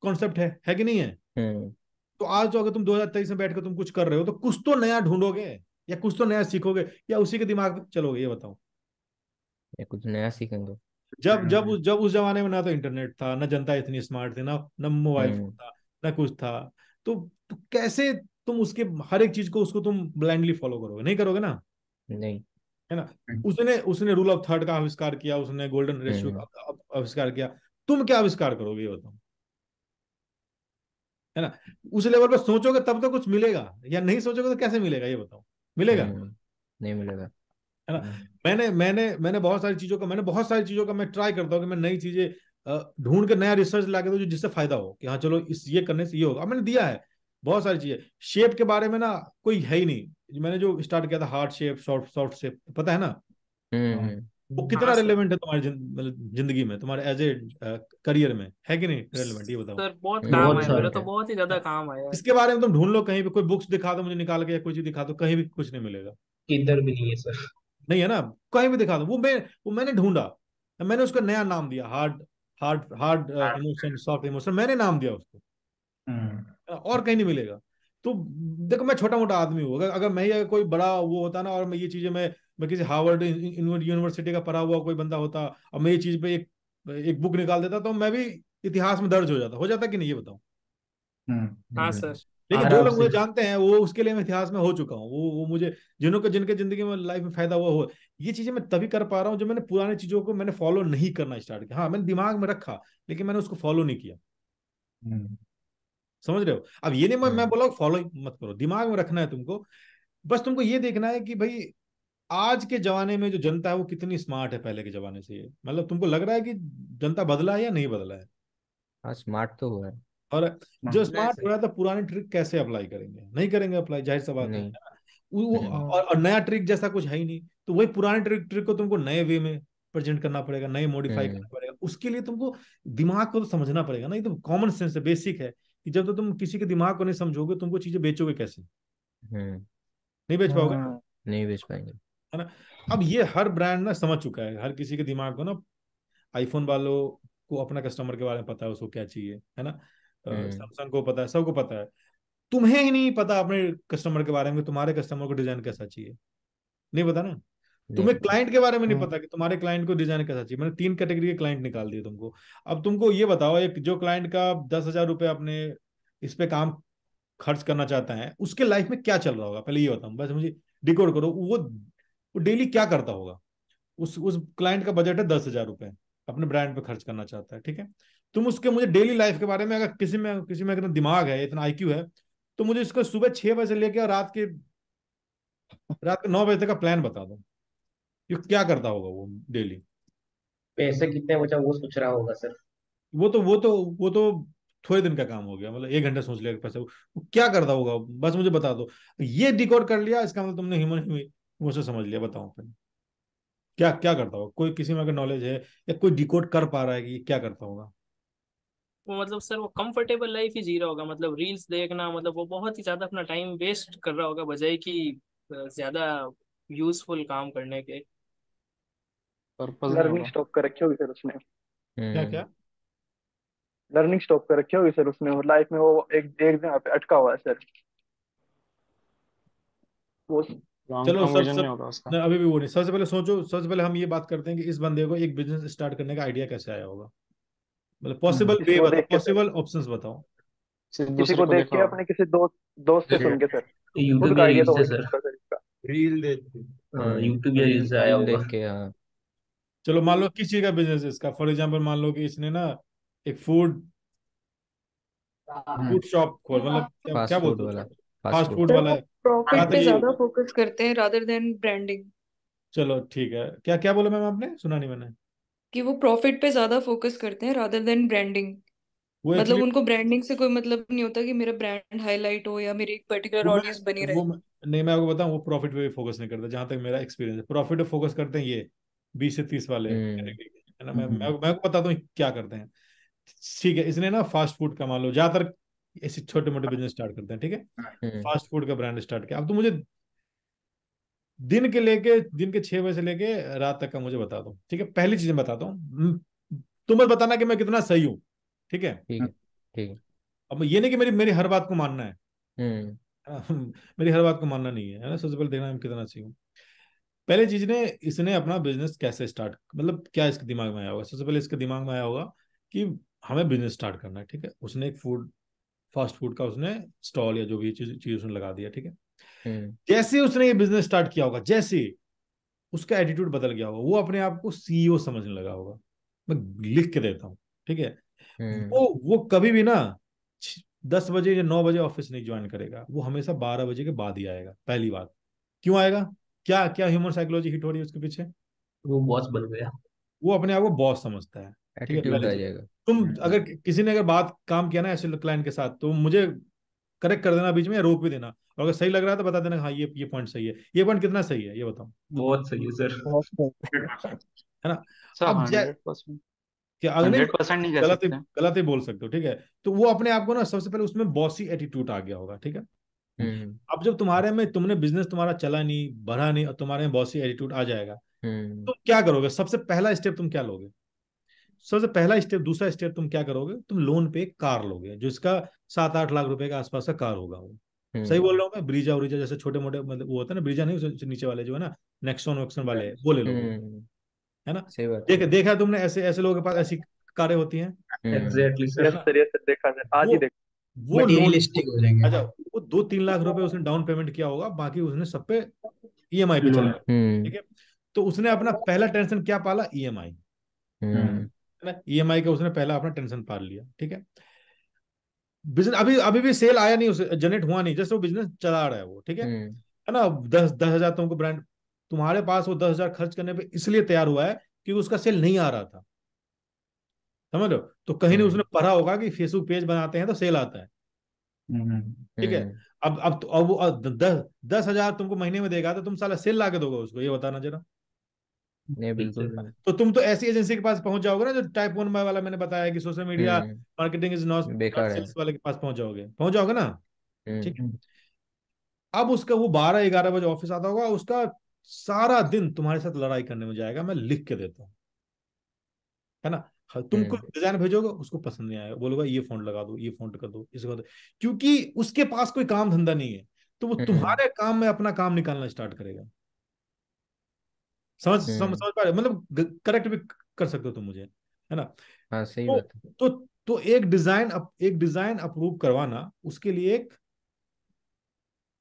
कॉन्सेप्ट है है कि नहीं है हम्म। तो आज जो तो अगर तुम 2023 में बैठ कर तुम कुछ कर रहे हो तो कुछ तो नया ढूंढोगे या कुछ तो नया सीखोगे या उसी के दिमाग में चलोगे ये बताओ या कुछ नया सीखेंगे जब हाँ, जब हाँ। उस जब उस जमाने में ना तो इंटरनेट था ना जनता इतनी स्मार्ट थी ना ना मोबाइल फोन हम्म। था ना कुछ था तो, तो कैसे तुम उसके हर एक चीज को उसको तुम ब्लाइंडली फॉलो करोगे नहीं करोगे ना नहीं है ना हाँ। उसने उसने रूल ऑफ थर्ड का आविष्कार किया उसने गोल्डन रेशियो हम्म। का आविष्कार किया तुम क्या आविष्कार करोगे ये बताओ है ना उस लेवल पर सोचोगे तब तो कुछ मिलेगा या नहीं सोचोगे तो कैसे मिलेगा ये बताओ मिलेगा नहीं, नहीं मिलेगा है ना हम्म। मैंने मैंने मैंने बहुत सारी चीजों का मैंने बहुत सारी चीजों का मैं ट्राई करता हूँ कि मैं नई चीजें ढूंढ के नया रिसर्च ला के दो जिससे फायदा हो कि हाँ चलो इस ये करने से ये होगा मैंने दिया है बहुत सारी चीजें शेप के बारे में ना कोई है ही नहीं मैंने जो स्टार्ट किया था hard shape soft soft shape पता है ना हम्म, हम्म। वो कितना हाँ, रेलेवेंट है तुम्हारे मतलब जिंदगी में तुम्हारे एज ए करियर में है कि नहीं रेलेवेंट ये बताओ सर बहुत काम आया मेरा तो बहुत ही ज्यादा काम आया इसके बारे में तुम ढूंढ लो कहीं भी कोई बुक्स दिखा दो मुझे निकाल के या कोई चीज दिखा दो कहीं भी कुछ नहीं मिलेगा इधर भी नहीं है सर नहीं है ना कहीं भी दिखा दो वो मैं वो मैंने ढूंढा मैंने उसका नया नाम दिया hard hard hard emotion soft emotion मैंने नाम दिया उसको हम्म। और कहीं नहीं मिलेगा तो देखो मैं छोटा मोटा आदमी हूँ अगर मैं ये कोई बड़ा वो होता ना और मैं ये चीजें मैं मैं किसी हार्वर्ड यूनिवर्सिटी का पढ़ा हुआ कोई बंदा होता और मैं ये चीज पे एक एक बुक निकाल देता तो मैं भी इतिहास में दर्ज हो जाता हो जाता कि नहीं ये बताओ हम्म, हाँ, लेकिन जो लोग मुझे जानते हैं वो उसके लिए मैं इतिहास में हो चुका हूँ वो वो मुझे के जिनके जिंदगी में लाइफ में फायदा हुआ हो ये चीजें मैं तभी कर पा रहा हूँ जो मैंने पुराने चीजों को मैंने फॉलो नहीं करना स्टार्ट किया हाँ मैंने दिमाग में रखा लेकिन मैंने उसको फॉलो नहीं किया हम्म। समझ रहे हो अब ये नहीं मैं, मैं हम्म। बोला फॉलो मत करो दिमाग में रखना है तुमको बस तुमको ये देखना है कि भाई आज के जमाने में जो जनता है वो कितनी स्मार्ट है पहले के जमाने से ये मतलब तुमको लग रहा है कि जनता बदला है या नहीं बदला है हाँ स्मार्ट तो हुआ है और जो स्मार्ट हो रहा था पुराने ट्रिक कैसे अप्लाई करेंगे नहीं करेंगे अप्लाई जाहिर सी बात है और नया ट्रिक जैसा कुछ है ही नहीं तो वही पुराने ट्रिक ट्रिक को तुमको नए वे में प्रेजेंट करना पड़ेगा नए मॉडिफाई हम्म। करना पड़ेगा उसके लिए तुमको दिमाग को तो समझना पड़ेगा ना तो कॉमन सेंस है बेसिक है कि जब तो तुम किसी के दिमाग को नहीं समझोगे तुमको चीजें बेचोगे कैसे हम्म। नहीं बेच पाओगे हाँ। नहीं बेच पाएंगे है ना अब ये हर ब्रांड ना समझ चुका है हर किसी के दिमाग को ना आईफोन वालों को अपना कस्टमर के बारे में पता है उसको क्या चाहिए है ना सैमसंग हम्म। को पता है सबको पता है तुम्हें ही नहीं पता अपने कस्टमर के बारे में तुम्हारे कस्टमर को डिजाइन कैसा चाहिए नहीं पता ना तुम्हें क्लाइंट के बारे में नहीं हम्म। पता कि तुम्हारे क्लाइंट को डिजाइन कैसा चाहिए मैंने तीन कैटेगरी के क्लाइंट निकाल दिए तुमको अब तुमको ये बताओ एक जो क्लाइंट का दस हजार रुपए अपने इस पे काम खर्च करना चाहता है उसके लाइफ में क्या चल रहा होगा पहले ये बताऊ बस मुझे डिकोड करो वो वो डेली क्या करता होगा उस उस क्लाइंट का बजट है दस हजार रुपए अपने ब्रांड पे खर्च करना चाहता है ठीक है तुम उसके मुझे डेली लाइफ के बारे में अगर किसी में किसी में इतना दिमाग है इतना आईक्यू है तो मुझे इसको सुबह छह बजे लेके और रात के रात के नौ बजे तक का प्लान बता दो ये क्या करता होगा वो डेली पैसे कितने बचा वो सोच रहा होगा सर वो तो वो तो वो तो थोड़े दिन का काम हो गया मतलब एक घंटा सोच लिया पैसे वो क्या करता होगा बस मुझे बता दो ये डिकोड कर लिया इसका मतलब तुमने ह्यूमन वो उसे समझ लिया बताओ पहले क्या क्या करता होगा कोई किसी में अगर नॉलेज है या कोई डिकोड कर पा रहा है कि क्या करता होगा वो मतलब सर वो कंफर्टेबल लाइफ ही जी रहा होगा मतलब रील्स देखना मतलब वो बहुत ही ज्यादा अपना टाइम वेस्ट कर रहा होगा बजाय कि ज्यादा यूजफुल काम करने के लर्निंग स्टॉप कर रखी होगी सर उसने हम्म। क्या क्या लर्निंग स्टॉप कर रखी होगी सर उसने और लाइफ में वो एक एक जगह पे अटका हुआ है सर वो तो चलो सब सब नहीं होगा अभी भी वो नहीं सबसे पहले सोचो सबसे पहले हम ये बात करते हैं कि इस बंदे को एक बिजनेस स्टार्ट करने का आइडिया कैसे आया होगा मतलब पॉसिबल वे बताओ पॉसिबल ऑप्शंस बताओ किसी को देख के अपने किसी दोस्त दोस्त से सुन के सर खुद का आइडिया तो हो सकता रील देख के यूट्यूब हाँ, या रील से आया होगा देख के हाँ। चलो मान लो किसी का बिजनेस है इसका फॉर एग्जाम्पल मान लो कि इसने ना एक फूड फूड शॉप खोल मतलब क्या बोलते हो फास्ट फूड वाला है प्रॉफिट हाँ, तो पे ज्यादा फोकस करते हैं रादर देन ब्रांडिंग चलो ठीक है क्या क्या बोला मैम आपने सुना नहीं मैंने कि वो प्रॉफिट पे ज्यादा फोकस करते हैं रादर देन ब्रांडिंग वो मतलब actually, उनको ब्रांडिंग से कोई मतलब नहीं होता कि मेरा ब्रांड हाईलाइट हो या मेरी एक पर्टिकुलर ऑडियंस बनी रहे वो नहीं मैं आपको बताऊं वो प्रॉफिट पे भी फोकस नहीं करता जहां तक मेरा एक्सपीरियंस है प्रॉफिट पे फोकस करते हैं ये बीस से तीस वाले हम्म। है ना हम्म, हम्म। मैं मैं आपको बताता हूँ क्या करते हैं ठीक है इसने ना फास्ट फूड कमा लो ज्यादातर ऐसे छोटे मोटे बिजनेस स्टार्ट करते हैं ठीक है फास्ट हाँ। हम्म। फूड का ब्रांड स्टार्ट किया अब तो मुझे दिन के लेके दिन के छह बजे से लेके रात तक का मुझे बता दो ठीक है पहली चीज बताता हूँ हम्म, तुम मत बताना कि मैं कितना सही हूँ ठीक है ठीक है अब ये नहीं कि मेरी मेरी हर बात को मानना है हम्म। मेरी हर बात को मानना नहीं है ना सबसे पहले देखना कितना सही हूँ पहले चीज ने इसने अपना बिजनेस कैसे स्टार्ट मतलब क्या इसके दिमाग में आया होगा सबसे पहले इसके दिमाग में आया होगा कि हमें बिजनेस स्टार्ट करना है ठीक है उसने एक फूड फास्ट फूड का उसने स्टॉल या जो भी चीज उसने लगा दिया ठीक है हम्म। जैसे उसने ये बिजनेस स्टार्ट किया होगा जैसे उसका एटीट्यूड बदल गया होगा वो अपने आप को सीईओ e समझने लगा होगा मैं लिख के देता हूँ ठीक है हम्म। वो वो कभी भी ना दस बजे या नौ बजे ऑफिस नहीं ज्वाइन करेगा वो हमेशा बारह बजे के बाद ही आएगा पहली बात क्यों आएगा क्या क्या ह्यूमन साइकोलॉजी हिट हो रही है उसके पीछे वो बॉस बन गया वो अपने आप को बॉस समझता है तो तुम hmm. अगर किसी ने अगर बात काम किया ना ऐसे क्लाइंट के साथ तो मुझे करेक्ट कर देना बीच में रोक भी देना और अगर सही लग रहा है तो बता देना हाँ ये ये पॉइंट सही है ये पॉइंट कितना सही है ये बताओ बहुत सही है सर है ना अब कि गलत गलत ही बोल सकते हो ठीक है तो वो अपने आप को ना सबसे पहले उसमें बॉसी एटीट्यूड आ गया होगा ठीक है hmm. अब जब तुम्हारे में तुमने बिजनेस तुम्हारा चला नहीं बढ़ा नहीं और तुम्हारे में बॉसी एटीट्यूड आ जाएगा hmm. तुम तो क्या करोगे सबसे पहला स्टेप तुम क्या लोगे सबसे पहला स्टेप दूसरा स्टेप तुम क्या करोगे तुम लोन पे कार लोगे जिसका सात आठ लाख रुपए के आसपास का कार होगा वो हम्म। सही बोल रहा हूँ मैं ब्रिजा उरीजा जैसे छोटे मोटे मतलब वो होता है ना ब्रिजा नहीं नीचे वाले जो है ना नेक्सोन वेक्सोन वाले वो ले लो हम्म। है ना सही बात देख देखा तुमने ऐसे ऐसे लोगों के पास ऐसी कारें होती हैं हम्म। वो अच्छा वो दो तीन लाख रुपए उसने डाउन पेमेंट किया होगा बाकी उसने सब पे ईएमआई e पे चला ठीक है तो उसने अपना पहला टेंशन क्या पाला ईएमआई e ना ईएमआई e का उसने पहला अपना टेंशन पार लिया ठीक है बिजनेस अभी अभी भी सेल आया नहीं उसे जनरेट हुआ नहीं जस्ट वो बिजनेस चला रहा है वो ठीक है हम्म। है ना दस दस हजार तुमको ब्रांड तुम्हारे पास वो दस हजार खर्च करने पे इसलिए तैयार हुआ है क्योंकि उसका सेल नहीं आ रहा था समझ लो तो कहीं ना हम्म। उसने पढ़ा होगा कि फेसबुक पेज बनाते हैं तो सेल आता है हम्म, ठीक है अब अब तो अब दस दस हजार तुमको महीने में देगा तो तुम साला सेल ला के दोगे उसको ये बताना जरा बिल्कुल तो तुम तो ऐसी एजेंसी के पास पहुंच जाओगे ना जो टाइप वन वाला मैंने बताया कि social media marketing is not वाले के पास पहुंच जाओगे पहुंच जाओगे ना हम्म। ठीक है अब उसका वो बारह ग्यारह बजे ऑफिस आता होगा उसका सारा दिन तुम्हारे साथ लड़ाई करने में जाएगा मैं लिख के देता हूँ है ना हाँ, तुमको हम्म। डिजाइन भेजोगे उसको पसंद नहीं आएगा बोलोगा ये फोन लगा दो ये फोन कर दो इसको क्योंकि उसके पास कोई काम धंधा नहीं है तो वो हम्म। तुम्हारे काम में अपना काम निकालना स्टार्ट करेगा समझ हम्म। समझ समझ पा रहे मतलब करेक्ट भी कर सकते हो तुम मुझे है ना हाँ, सही तो, तो तो एक डिजाइन एक डिजाइन अप्रूव करवाना उसके लिए एक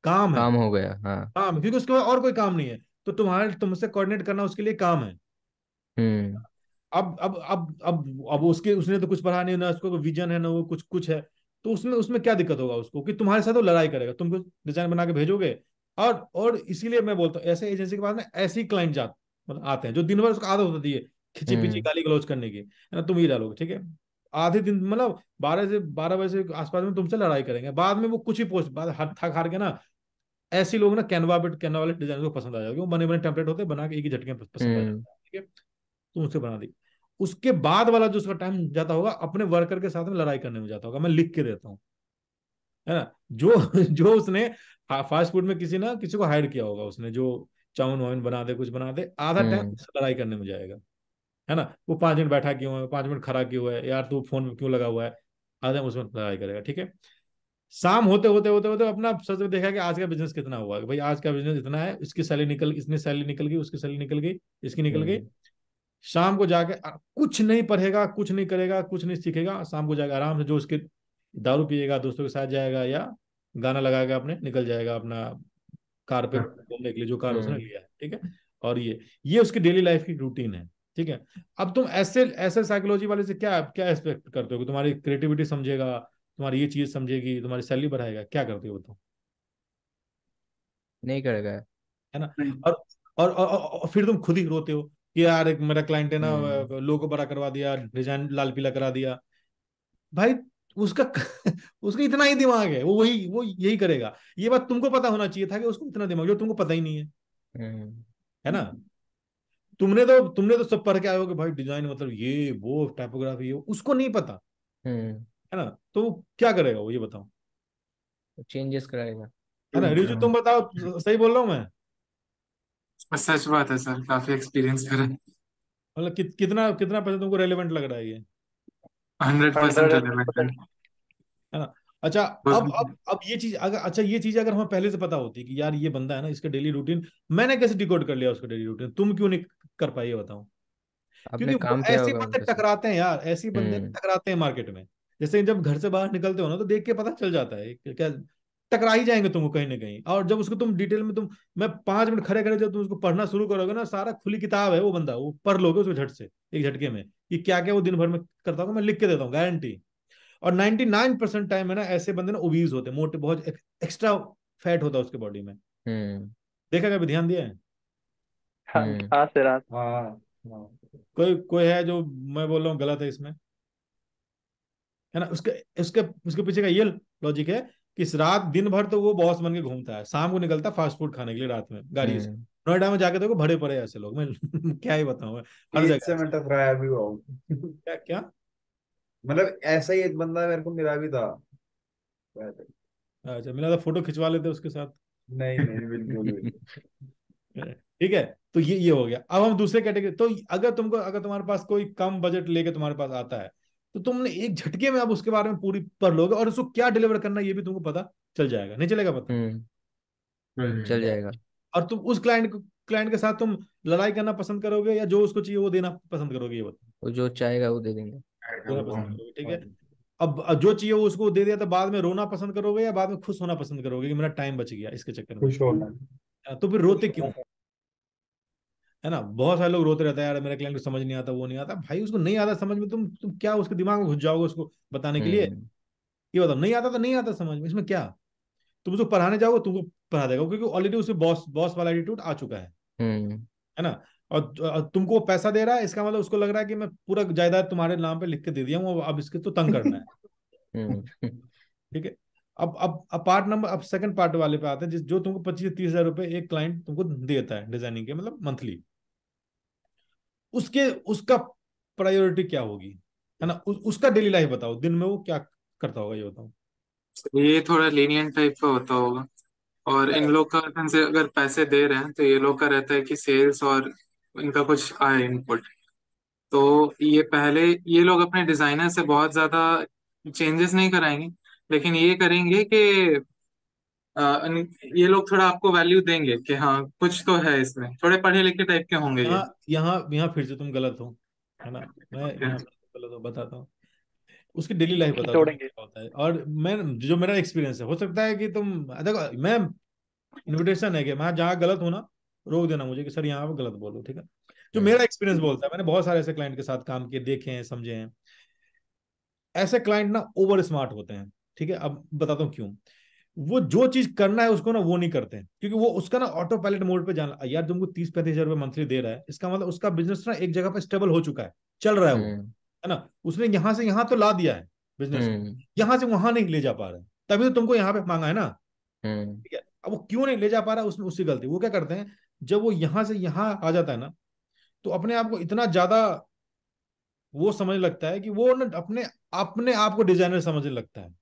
काम है काम हो गया हाँ. काम क्योंकि उसके बाद और कोई काम नहीं है तो तुम्हारे तुमसे कोऑर्डिनेट करना उसके लिए काम है हम्म। अब अब अब अब अब उसके उसने तो कुछ पढ़ा नहीं ना उसको विजन है ना वो कुछ कुछ है तो उसमें उसमें क्या दिक्कत होगा उसको कि तुम्हारे साथ वो लड़ाई करेगा तुम कुछ डिजाइन बना के भेजोगे और और इसीलिए मैं बोलता हूँ ऐसे एजेंसी के पास ना ऐसी क्लाइंट जाते मतलब आते हैं जो दिन भर उसको आदत होती है खिंची पिची हम्म। गाली गलौज करने की है ना तुम ही डालोगे ठीक है आधे दिन मतलब बारह से बारह बजे के आसपास में तुमसे लड़ाई करेंगे बाद में वो कुछ ही पोस्ट बाद हर थक हार के ना ऐसे लोग ना कैनवा पे कैनवा वाले डिजाइन को पसंद आ जाएगा वो बने बने टेम्पलेट होते बना के एक ही झटके पसंद आ जाता है हम्म। ठीक है तुम उसे बना दी उसके बाद वाला जो उसका टाइम जाता होगा अपने वर्कर के साथ में लड़ाई करने में जाता होगा मैं लिख के देता हूँ है ना जो जो उसने फास्ट हाँ, फूड में किसी ना किसी को हायर किया होगा उसने जो चाउन वाउन बना दे कुछ बना दे आधा टाइम हम्म। लड़ाई करने में जाएगा है ना वो पांच मिनट बैठा क्यों है पांच मिनट खड़ा क्यों है यार तू फोन में क्यों लगा हुआ है आधा उसमें लड़ाई करेगा ठीक है शाम होते होते होते होते अपना सच में देखा कि आज का बिजनेस कितना हुआ है भाई आज का बिजनेस इतना है इसकी सैलरी निकल इसने सैलरी निकल गई उसकी सैलरी निकल गई इसकी निकल गई हम्म। शाम को जाके कुछ नहीं पढ़ेगा कुछ नहीं करेगा कुछ नहीं सीखेगा शाम को जाके आराम से जो उसके दारू पिएगा दोस्तों के साथ जाएगा या गाना लगाएगा अपने निकल जाएगा अपना कार पे घूमने हाँ। के लिए जो कार उसने हाँ। लिया है ठीक है और ये ये उसकी डेली लाइफ की रूटीन है ठीक है अब तुम ऐसे ऐसे साइकोलॉजी वाले से क्या क्या एक्सपेक्ट करते हो कि तुम्हारी क्रिएटिविटी समझेगा तुम्हारी ये चीज समझेगी तुम्हारी सैलरी बढ़ाएगा क्या करते हो बताओ नहीं करेगा है ना और और, और, और फिर तुम खुद ही रोते हो कि यार एक मेरा क्लाइंट है ना हम्म। लोगो बड़ा करवा दिया डिजाइन लाल पीला करा दिया भाई उसका उसका इतना ही दिमाग है वो वही वो यही करेगा ये बात तुमको पता होना चाहिए था कि उसको इतना दिमाग जो तुमको पता ही नहीं है हम्म। है ना तुमने तो तुमने तो सब पढ़ के आए हो कि भाई डिजाइन मतलब ये वो टाइपोग्राफी ये उसको नहीं पता हम्म। है ना तो क्या करेगा वो ये बताओ चेंजेस कराएगा है ना रिजू तुम बताओ सही बोल रहा हूँ मैं सच बात है सर काफी एक्सपीरियंस कर मतलब कितना कितना पैसा तुमको रेलेवेंट लग रहा है ये हंड्रेड परसेंट है ना अच्छा अब अब अब ये चीज अगर अच्छा ये चीज अगर हमें पहले से पता होती कि यार ये बंदा है ना इसका डेली रूटीन मैंने कैसे डिकोड कर लिया उसका डेली रूटीन तुम क्यों नहीं कर पाई ये बताओ क्योंकि काम ऐसे बंदे टकराते हैं यार ऐसे बंदे हम्म। टकराते हैं मार्केट में जैसे जब घर से बाहर निकलते हो ना तो देख के पता चल जाता है क्या टकरा ही जाएंगे तुमको कहीं ना कहीं और जब उसको तुम डिटेल में तुम मैं पांच मिनट खड़े खड़े जब तुम उसको पढ़ना शुरू करोगे ना सारा खुली किताब है वो बंदा वो पढ़ लोगे उसको झट से एक झटके में कि क्या क्या वो दिन भर में करता हूँ मैं लिख के देता हूँ गारंटी और नाइनटी नाइन परसेंट टाइम है ना ऐसे बंदे ना ओबीज होते मोटे बहुत एक, एक्स्ट्रा फैट होता है उसके बॉडी में हम्म। देखा कभी ध्यान दिया है हाँ, हम्म। हाँ, हाँ। कोई कोई है जो मैं बोल रहा हूँ गलत है इसमें है ना उसके उसके उसके पीछे का ये लॉजिक है कि रात दिन भर तो वो बॉस बन के घूमता है शाम को निकलता है फास्ट फूड खाने के लिए रात में गाड़ी से हम्म। नोएडा में जाके देखो भरे पड़े ऐसे लोग मैं क्या ही बताऊं हर जगह भी क्या क्या मतलब ऐसा ही एक बंदा मेरे को मिला भी था अच्छा मिला था फोटो खिंचवा लेते उसके साथ नहीं नहीं बिल्कुल ठीक है तो ये ये हो गया अब हम दूसरे कैटेगरी तो अगर तुमको अगर तुम्हारे पास कोई कम बजट लेके तुम्हारे पास आता है तो तुमने एक झटके में आप उसके बारे में पूरी पढ़ लोगे और उसको क्या डिलीवर करना ये भी तुमको पता चल जाएगा नहीं चलेगा पता हम्म। हम्म। चल जाएगा और तुम उस क्लाइंट क्लाइंट के साथ तुम लड़ाई करना पसंद करोगे या जो उसको चाहिए वो देना पसंद करोगे ये बताओ जो चाहेगा वो दे देंगे हाँ। ठीक है अब जो चाहिए वो उसको दे दिया तो बाद में रोना पसंद करोगे या बाद में खुश होना पसंद करोगे कि मेरा टाइम बच गया इसके चक्कर में हाँ, तो फिर रोते क्यों है ना बहुत सारे लोग रोते रहते हैं यार मेरा क्लाइंट को समझ नहीं आता वो नहीं आता भाई उसको नहीं आता समझ में तुम तुम क्या उसके दिमाग में घुस जाओगे उसको बताने के लिए हम्म। ये बताओ नहीं आता तो नहीं आता समझ में इसमें क्या तुम उसको पढ़ाने जाओगे तुमको पढ़ा देगा क्योंकि ऑलरेडी उसे बॉस बॉस वाला एटीट्यूड आ चुका है हम्म। है ना और तुमको पैसा दे रहा है इसका मतलब उसको लग रहा है कि मैं पूरा जायदाद तुम्हारे नाम पे लिख के दे दिया हूँ अब इसके तो तंग करना है हम्म। ठीक है अब अब अब पार्ट नंबर अब सेकंड पार्ट वाले पे आते हैं जिस जो तुमको पच्चीस तीस हजार रुपए एक क्लाइंट तुमको देता है डिजाइनिंग के मतलब मंथली उसके उसका प्रायोरिटी क्या होगी है ना उ, उसका डेली लाइफ बताओ दिन में वो क्या करता होगा ये बताओ ये थोड़ा लीनियन टाइप का होता होगा और इन लोग का अगर पैसे दे रहे हैं तो ये लोग का रहता है कि सेल्स और इनका कुछ आए इनपुट तो ये पहले ये लोग अपने डिजाइनर से बहुत ज्यादा चेंजेस नहीं कराएंगे लेकिन ये करेंगे कि ये लोग थोड़ा आपको वैल्यू देंगे कि हाँ कुछ तो है इसमें थोड़े पढ़े लिखे टाइप के होंगे ये यहाँ यहाँ फिर से तुम गलत हो है ना मैं गलत हो बताता हूँ उसकी डेली लाइफ बता होता है और मैं जो मेरा एक्सपीरियंस है हो सकता है कि तुम देखो मैम इनविटेशन है कि मैं जहाँ गलत हूँ ना रोक देना मुझे कि सर यहाँ पर गलत बोलो ठीक है जो hmm. मेरा एक्सपीरियंस बोलता है मैंने बहुत सारे ऐसे क्लाइंट के साथ काम किए देखे हैं समझे हैं ऐसे क्लाइंट ना ओवर स्मार्ट होते हैं ठीक है अब बताता हूँ क्यों वो जो चीज करना है उसको ना वो नहीं करते हैं क्योंकि वो उसका ना ऑटो पायलट मोड पे जाना यार तुमको तीस पैंतीस हजार रुपये मंथली दे रहा है इसका मतलब उसका बिजनेस ना एक जगह पर स्टेबल हो चुका है चल रहा है वो हम्म। है ना उसने यहाँ से यहाँ तो ला दिया है बिजनेस हम्म। यहाँ से वहां नहीं ले जा पा रहा है तभी तो तुमको यहाँ पे मांगा है ना हम्म। ठीक है अब वो क्यों नहीं ले जा पा रहा है उसमें उसकी गलती वो क्या करते हैं जब वो यहाँ से यहाँ आ जाता है ना तो अपने आप को इतना ज्यादा वो समझ लगता है कि वो ना अपने अपने आप को डिजाइनर समझने लगता है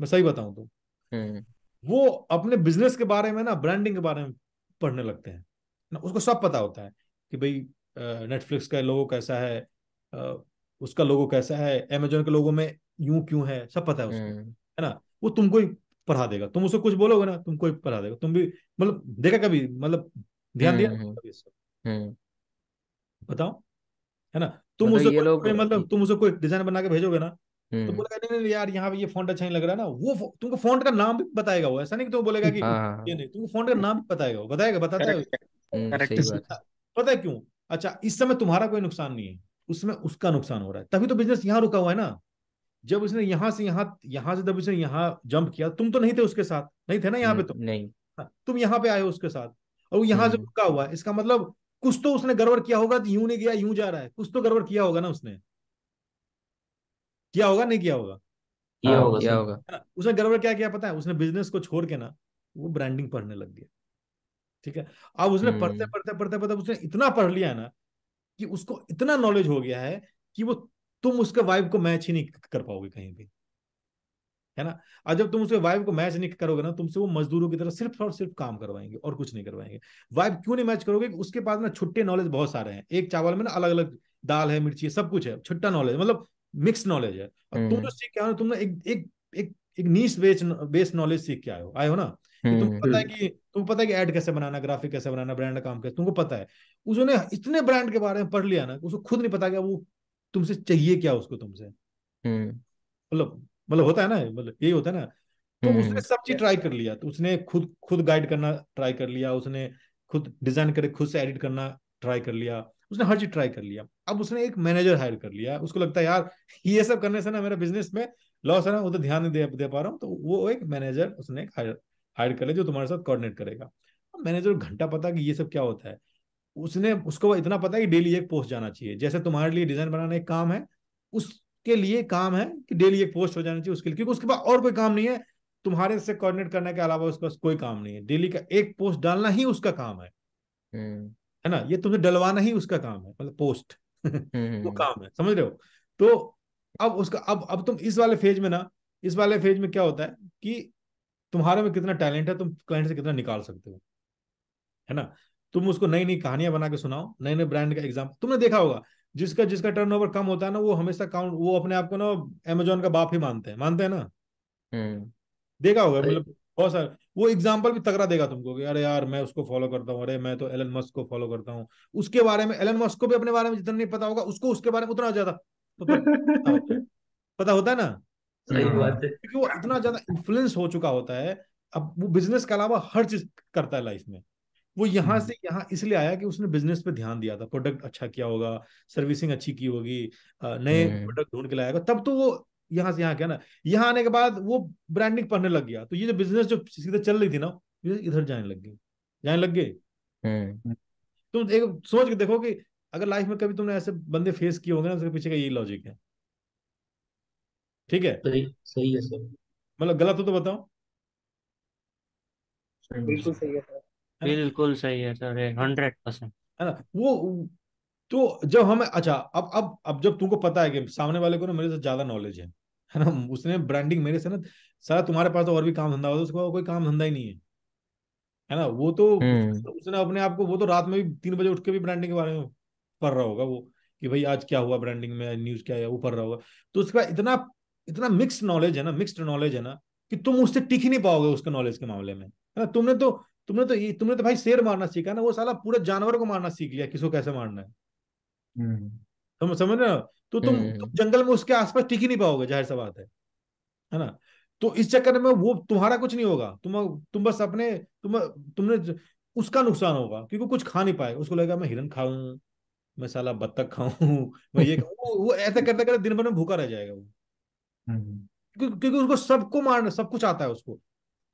मैं सही बताऊं तो हम्म। वो अपने बिजनेस के बारे में ना ब्रांडिंग के बारे में पढ़ने लगते हैं ना उसको सब पता होता है कि भाई नेटफ्लिक्स का लोगो कैसा है उसका लोगो कैसा है अमेजोन के लोगों में यूं क्यों है सब पता है उसको हम्म। है ना वो तुमको ही पढ़ा देगा तुम उसको कुछ बोलोगे ना तुमको ही पढ़ा देगा तुम भी मतलब देखा कभी मतलब ध्यान दिया हम्म, बताओ है ना तुम मतलब उसे मतलब तुम उसे कोई डिजाइन बना के भेजोगे ना तो हम्म। बोलेगा नहीं नहीं यार यहाँ पे ये फॉन्ट अच्छा नहीं लग रहा ना वो तुमको फॉन्ट का नाम भी बताएगा वो ऐसा नहीं कि तुम तो बोलेगा कि हाँ, हाँ, ये हाँ। नहीं तुमको फॉन्ट का नाम भी बताएगा वो बताएगा बताता है हम्म, अच्छा, पता है क्यों अच्छा इस समय तुम्हारा कोई नुकसान नहीं है उसमें उसका नुकसान हो रहा है तभी तो बिजनेस यहाँ रुका हुआ है ना जब उसने यहाँ से यहाँ यहाँ से जब उसने यहाँ जंप किया तुम तो नहीं थे उसके साथ नहीं थे ना यहाँ पे हम्म, तुम नहीं तुम यहाँ पे आए हो उसके साथ और यहाँ से रुका हुआ है इसका मतलब कुछ तो उसने गड़बड़ किया होगा तो यूं नहीं गया यूं जा रहा है कुछ तो गड़बड़ किया होगा ना उसने किया होगा नहीं किया होगा किया हाँ, होगा किया होगा उसने गड़बड़ क्या किया पता है उसने बिजनेस को छोड़ के ना वो ब्रांडिंग पढ़ने लग गया ठीक है अब उसने पढ़ते हम्म। पढ़ते पढ़ते पढ़ते उसने इतना पढ़ लिया ना कि उसको इतना नॉलेज हो गया है कि वो तुम उसके वाइब को मैच ही नहीं कर पाओगे कहीं भी है ना और जब तुम उसके वाइब को मैच नहीं करोगे ना तुमसे वो मजदूरों की तरह सिर्फ और सिर्फ काम करवाएंगे और कुछ नहीं करवाएंगे वाइब क्यों नहीं मैच करोगे उसके पास ना छुट्टे नॉलेज बहुत सारे हैं एक चावल में ना अलग अलग दाल है मिर्ची है सब कुछ है छुट्टा नॉलेज मतलब मिक्स नॉलेज है और तुम हम्म। जो सीख के आओ तुमने एक एक एक एक नीस बेस बेस नॉलेज सीख के आयो आए हो ना कि तुमको हम्म, पता है हम्म। कि तुमको पता है कि ऐड कैसे बनाना ग्राफिक कैसे बनाना ब्रांड काम कैसे तुमको पता है उसने इतने ब्रांड के बारे में पढ़ लिया ना उसको खुद नहीं पता क्या वो तुमसे चाहिए क्या उसको तुमसे मतलब मतलब होता है ना मतलब यही होता है ना तो उसने सब चीज ट्राई कर लिया तो उसने खुद खुद गाइड करना ट्राई कर लिया उसने खुद डिजाइन करे खुद से एडिट करना ट्राई कर लिया उसने हर चीज ट्राई कर लिया अब उसने एक मैनेजर हायर कर लिया उसको लगता है यार ये सब करने से ना मेरा बिजनेस में लॉस है ना उधर ध्यान नहीं दे, दे पा रहा हूँ तो वो एक मैनेजर उसने एक हायर हायर कर लिया जो तुम्हारे साथ कोऑर्डिनेट करेगा मैनेजर घंटा पता कि ये सब क्या होता है उसने उसको इतना पता है कि डेली एक पोस्ट जाना चाहिए जैसे तुम्हारे लिए डिजाइन बनाना एक काम है उसके लिए काम है कि डेली एक पोस्ट हो जाना चाहिए उसके लिए क्योंकि उसके पास और कोई काम नहीं है तुम्हारे से कोऑर्डिनेट करने के अलावा उसके पास कोई काम नहीं है डेली का एक पोस्ट डालना ही उसका काम है हम्म। है ना ये तुमसे डलवाना ही उसका काम है मतलब पोस्ट हम्म, वो हम्म, काम हम्म। है समझ रहे हो तो अब उसका अब अब तुम इस वाले फेज में ना इस वाले फेज में क्या होता है कि तुम्हारे में कितना टैलेंट है तुम क्लाइंट से कितना निकाल सकते हो है ना तुम उसको नई नई कहानियां बना के सुनाओ नए नए ब्रांड का एग्जाम्पल तुमने देखा होगा जिसका जिसका टर्न कम होता है ना वो हमेशा काउंट वो अपने आप को ना अमेजोन का बाप ही मानते हैं मानते हैं ना देखा होगा मतलब बहुत सारे वो एग्जाम्पल भी तगड़ा देगा तुमको कि अरे यार मैं उसको फॉलो करता हूँ अरे मैं तो एलन मस्क को फॉलो करता हूँ उसके बारे में एलन मस्क को भी अपने बारे में जितना नहीं पता होगा उसको उसके बारे में उतना ज्यादा तो पता होता है ना हाँ। क्योंकि वो इतना ज्यादा इन्फ्लुएंस हो चुका होता है अब वो बिजनेस के अलावा हर चीज करता है लाइफ में वो यहाँ हाँ। से यहाँ इसलिए आया कि उसने बिजनेस पे ध्यान दिया था प्रोडक्ट अच्छा किया होगा सर्विसिंग अच्छी की होगी नए प्रोडक्ट हाँ। ढूंढ के लाया होगा तब तो वो यहां से यहां क्या ना यहां आने के बाद वो ब्रांडिंग पढ़ने लग गया तो ये जो बिजनेस जो सीधे चल रही थी ना ये इधर जाने लग गई जाने लग गए हम्म। तुम एक सोच के देखो कि अगर लाइफ में कभी तुमने ऐसे बंदे फेस किए होंगे ना उसके पीछे का यही लॉजिक है ठीक है सही सही है सर मतलब गलत हो तो बताओ बिल्कुल सही है सर हंड्रेड परसेंट है ना वो तो जब हमें अच्छा अब अब अब जब तुमको पता है कि सामने वाले को ना मेरे से ज्यादा नॉलेज है है ना उसने ब्रांडिंग मेरे से ना सारा तुम्हारे पास तो और भी काम धंधा होता है उसको कोई काम धंधा ही नहीं है है ना वो तो हम्म। उसने अपने आप को वो तो रात में भी तीन बजे उठ के भी ब्रांडिंग के बारे में पढ़ रहा होगा वो कि भाई आज क्या हुआ ब्रांडिंग में न्यूज क्या है वो पढ़ रहा होगा तो उसका इतना इतना मिक्स नॉलेज है ना मिक्सड नॉलेज है ना कि तुम उससे टिक ही नहीं पाओगे उसके नॉलेज के मामले में है ना तुमने तो तुमने तो तुमने तो भाई शेर मारना सीखा ना वो साला पूरे जानवर को मारना सीख लिया किसको कैसे मारना है हम्म। समझ समझ ना तो तुम, तुम हम्म, हम्म। जंगल में उसके आसपास टिक ही नहीं पाओगे जाहिर सा बात है है ना तो इस चक्कर में वो तुम्हारा कुछ नहीं होगा तुम तुम बस अपने तुम तुमने उसका नुकसान होगा क्योंकि कुछ खा नहीं पाए उसको लगेगा मैं हिरन खाऊं मैं साला बत्तख खाऊं मैं ये वो, वो ऐसा करते करते दिन भर में भूखा रह जाएगा वो हम्म, क्योंकि उसको सबको मारना सब कुछ आता है उसको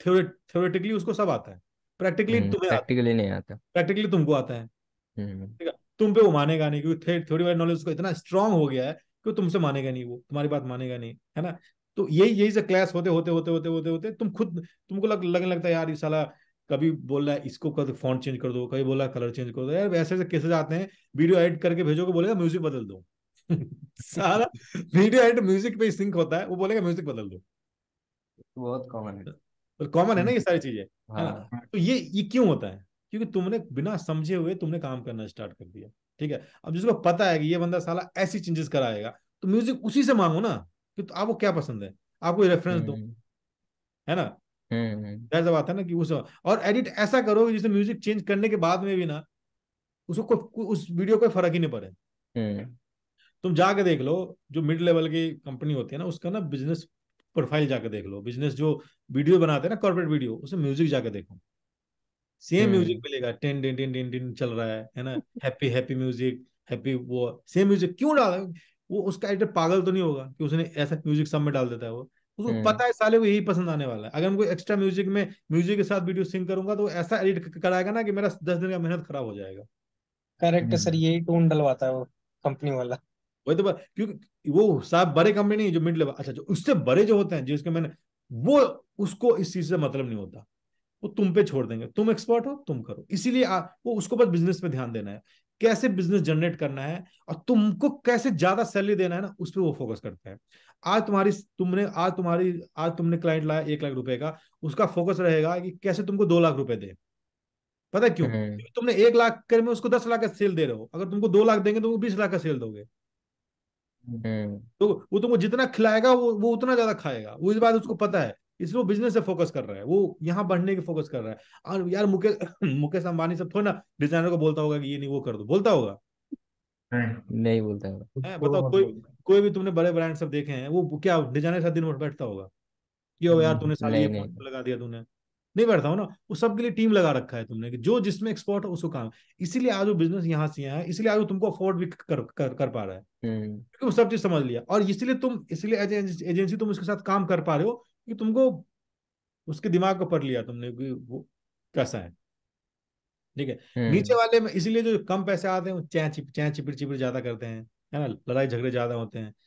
थ्योरेटिकली उसको सब आता है प्रैक्टिकली तुम्हें प्रैक्टिकली नहीं आता प्रैक्टिकली तुमको आता है ठीक है तुम पे वो मानेगा नहीं क्योंकि थ्योरी वाला नॉलेज उसको इतना स्ट्रांग हो गया है कि तुमसे मानेगा नहीं वो तुम्हारी बात मानेगा नहीं है ना तो यही यही से क्लैश होते होते होते होते होते होते तुम खुद तुमको लग, लगने लगता है यार ये साला कभी बोल रहा है इसको कर फॉन्ट चेंज कर दो कभी बोल रहा है कलर चेंज कर दो यार ऐसे ऐसे केसेस आते हैं वीडियो एडिट करके भेजोगे बोलेगा म्यूजिक बदल दो सारा वीडियो एडिट म्यूजिक पे सिंक होता है वो बोलेगा म्यूजिक बदल दो बहुत कॉमन है कॉमन तो है ना ये हम्म। सारी चीजें हाँ। तो ये ये क्यों होता है क्योंकि तुमने बिना समझे हुए तुमने काम करना स्टार्ट कर दिया ठीक है अब जिसको पता है कि ये बंदा साला ऐसी चेंजेस कराएगा तो म्यूजिक उसी से मांगो ना कि तो आपको क्या पसंद है आपको रेफरेंस दो हम्म। है ना हम्म, हम्म। जैसा बात है ना कि उस और एडिट ऐसा करो जिससे म्यूजिक चेंज करने के बाद में भी ना उसको उस वीडियो कोई फर्क ही नहीं पड़े तुम जाके देख लो जो मिड लेवल की कंपनी होती है ना उसका ना बिजनेस प्रोफाइल जाके देख लो बिजनेस जो वीडियो बनाते हैं ना कॉर्पोरेट वीडियो उसे म्यूजिक जाके देखो सेम हम्म। म्यूजिक मिलेगा ten ten ten ten ten चल रहा है है ना हैप्पी हैप्पी म्यूजिक हैप्पी वो सेम म्यूजिक क्यों डाल वो उसका एडिटर पागल तो नहीं होगा कि उसने ऐसा म्यूजिक सब में डाल देता है वो उसको हम्म। पता है साले को यही पसंद आने वाला है अगर मैं कोई एक्स्ट्रा म्यूजिक में म्यूजिक के साथ वीडियो सिंग करूंगा तो ऐसा एडिट कराएगा ना कि मेरा दस दिन का मेहनत खराब हो जाएगा करेक्ट सर यही टोन डलवाता है वो कंपनी वाला वही तो क्योंकि वो साहब बड़े कंपनी नहीं जो मिड लेवल अच्छा जो उससे बड़े जो होते हैं जिसके मैंने वो उसको इस चीज से मतलब नहीं होता वो तुम पे छोड़ देंगे तुम एक्सपर्ट हो तुम करो इसीलिए वो उसको बस बिजनेस पे ध्यान देना है कैसे बिजनेस जनरेट करना है और तुमको कैसे ज्यादा सैलरी देना है ना उस पर वो फोकस करता है आज तुम्हारी तुमने आज तुम्हारी आज तुमने क्लाइंट लाया एक लाख रुपए का उसका फोकस रहेगा कि कैसे तुमको दो लाख रुपए दे पता क्यों हम्म। तुमने एक लाख कर में उसको दस लाख का सेल दे रहे हो अगर तुमको दो लाख देंगे तो वो बीस लाख का सेल दोगे हम्म। तो वो तुमको जितना खिलाएगा वो वो उतना ज्यादा खाएगा वो इस बात उसको पता है इसलिए वो बिजनेस से फोकस कर रहा है वो यहाँ बढ़ने के फोकस कर रहा है और यार मुकेश मुकेश अंबानी सब थोड़ा ना डिजाइनर को बोलता होगा कि ये नहीं वो कर दो बोलता होगा नहीं बोलता होगा बताओ कोई कोई भी तुमने बड़े ब्रांड सब देखे हैं वो क्या डिजाइनर साथ दिन भर बैठता होगा कि यार तुमने सारी ये लगा दिया तूने नहीं बैठता हो ना वो सबके लिए टीम लगा रखा है तुमने कि जो जिसमें एक्सपोर्ट है उसको काम इसीलिए आज वो बिजनेस यहाँ से यहाँ है इसलिए आज वो तुमको अफोर्ड भी कर कर, कर पा रहा है हम्म। क्योंकि वो सब चीज समझ लिया और इसलिए तुम इसलिए एजेंसी तुम उसके साथ काम कर पा रहे हो कि तुमको उसके दिमाग को पढ़ लिया तुमने कि वो कैसा है ठीक है हम्म। नीचे वाले में इसीलिए जो कम पैसे आते हैं वो चैं चिप चैं चिपिर चिपिर ज्यादा करते हैं है ना लड़ाई झगड़े ज्यादा होते हैं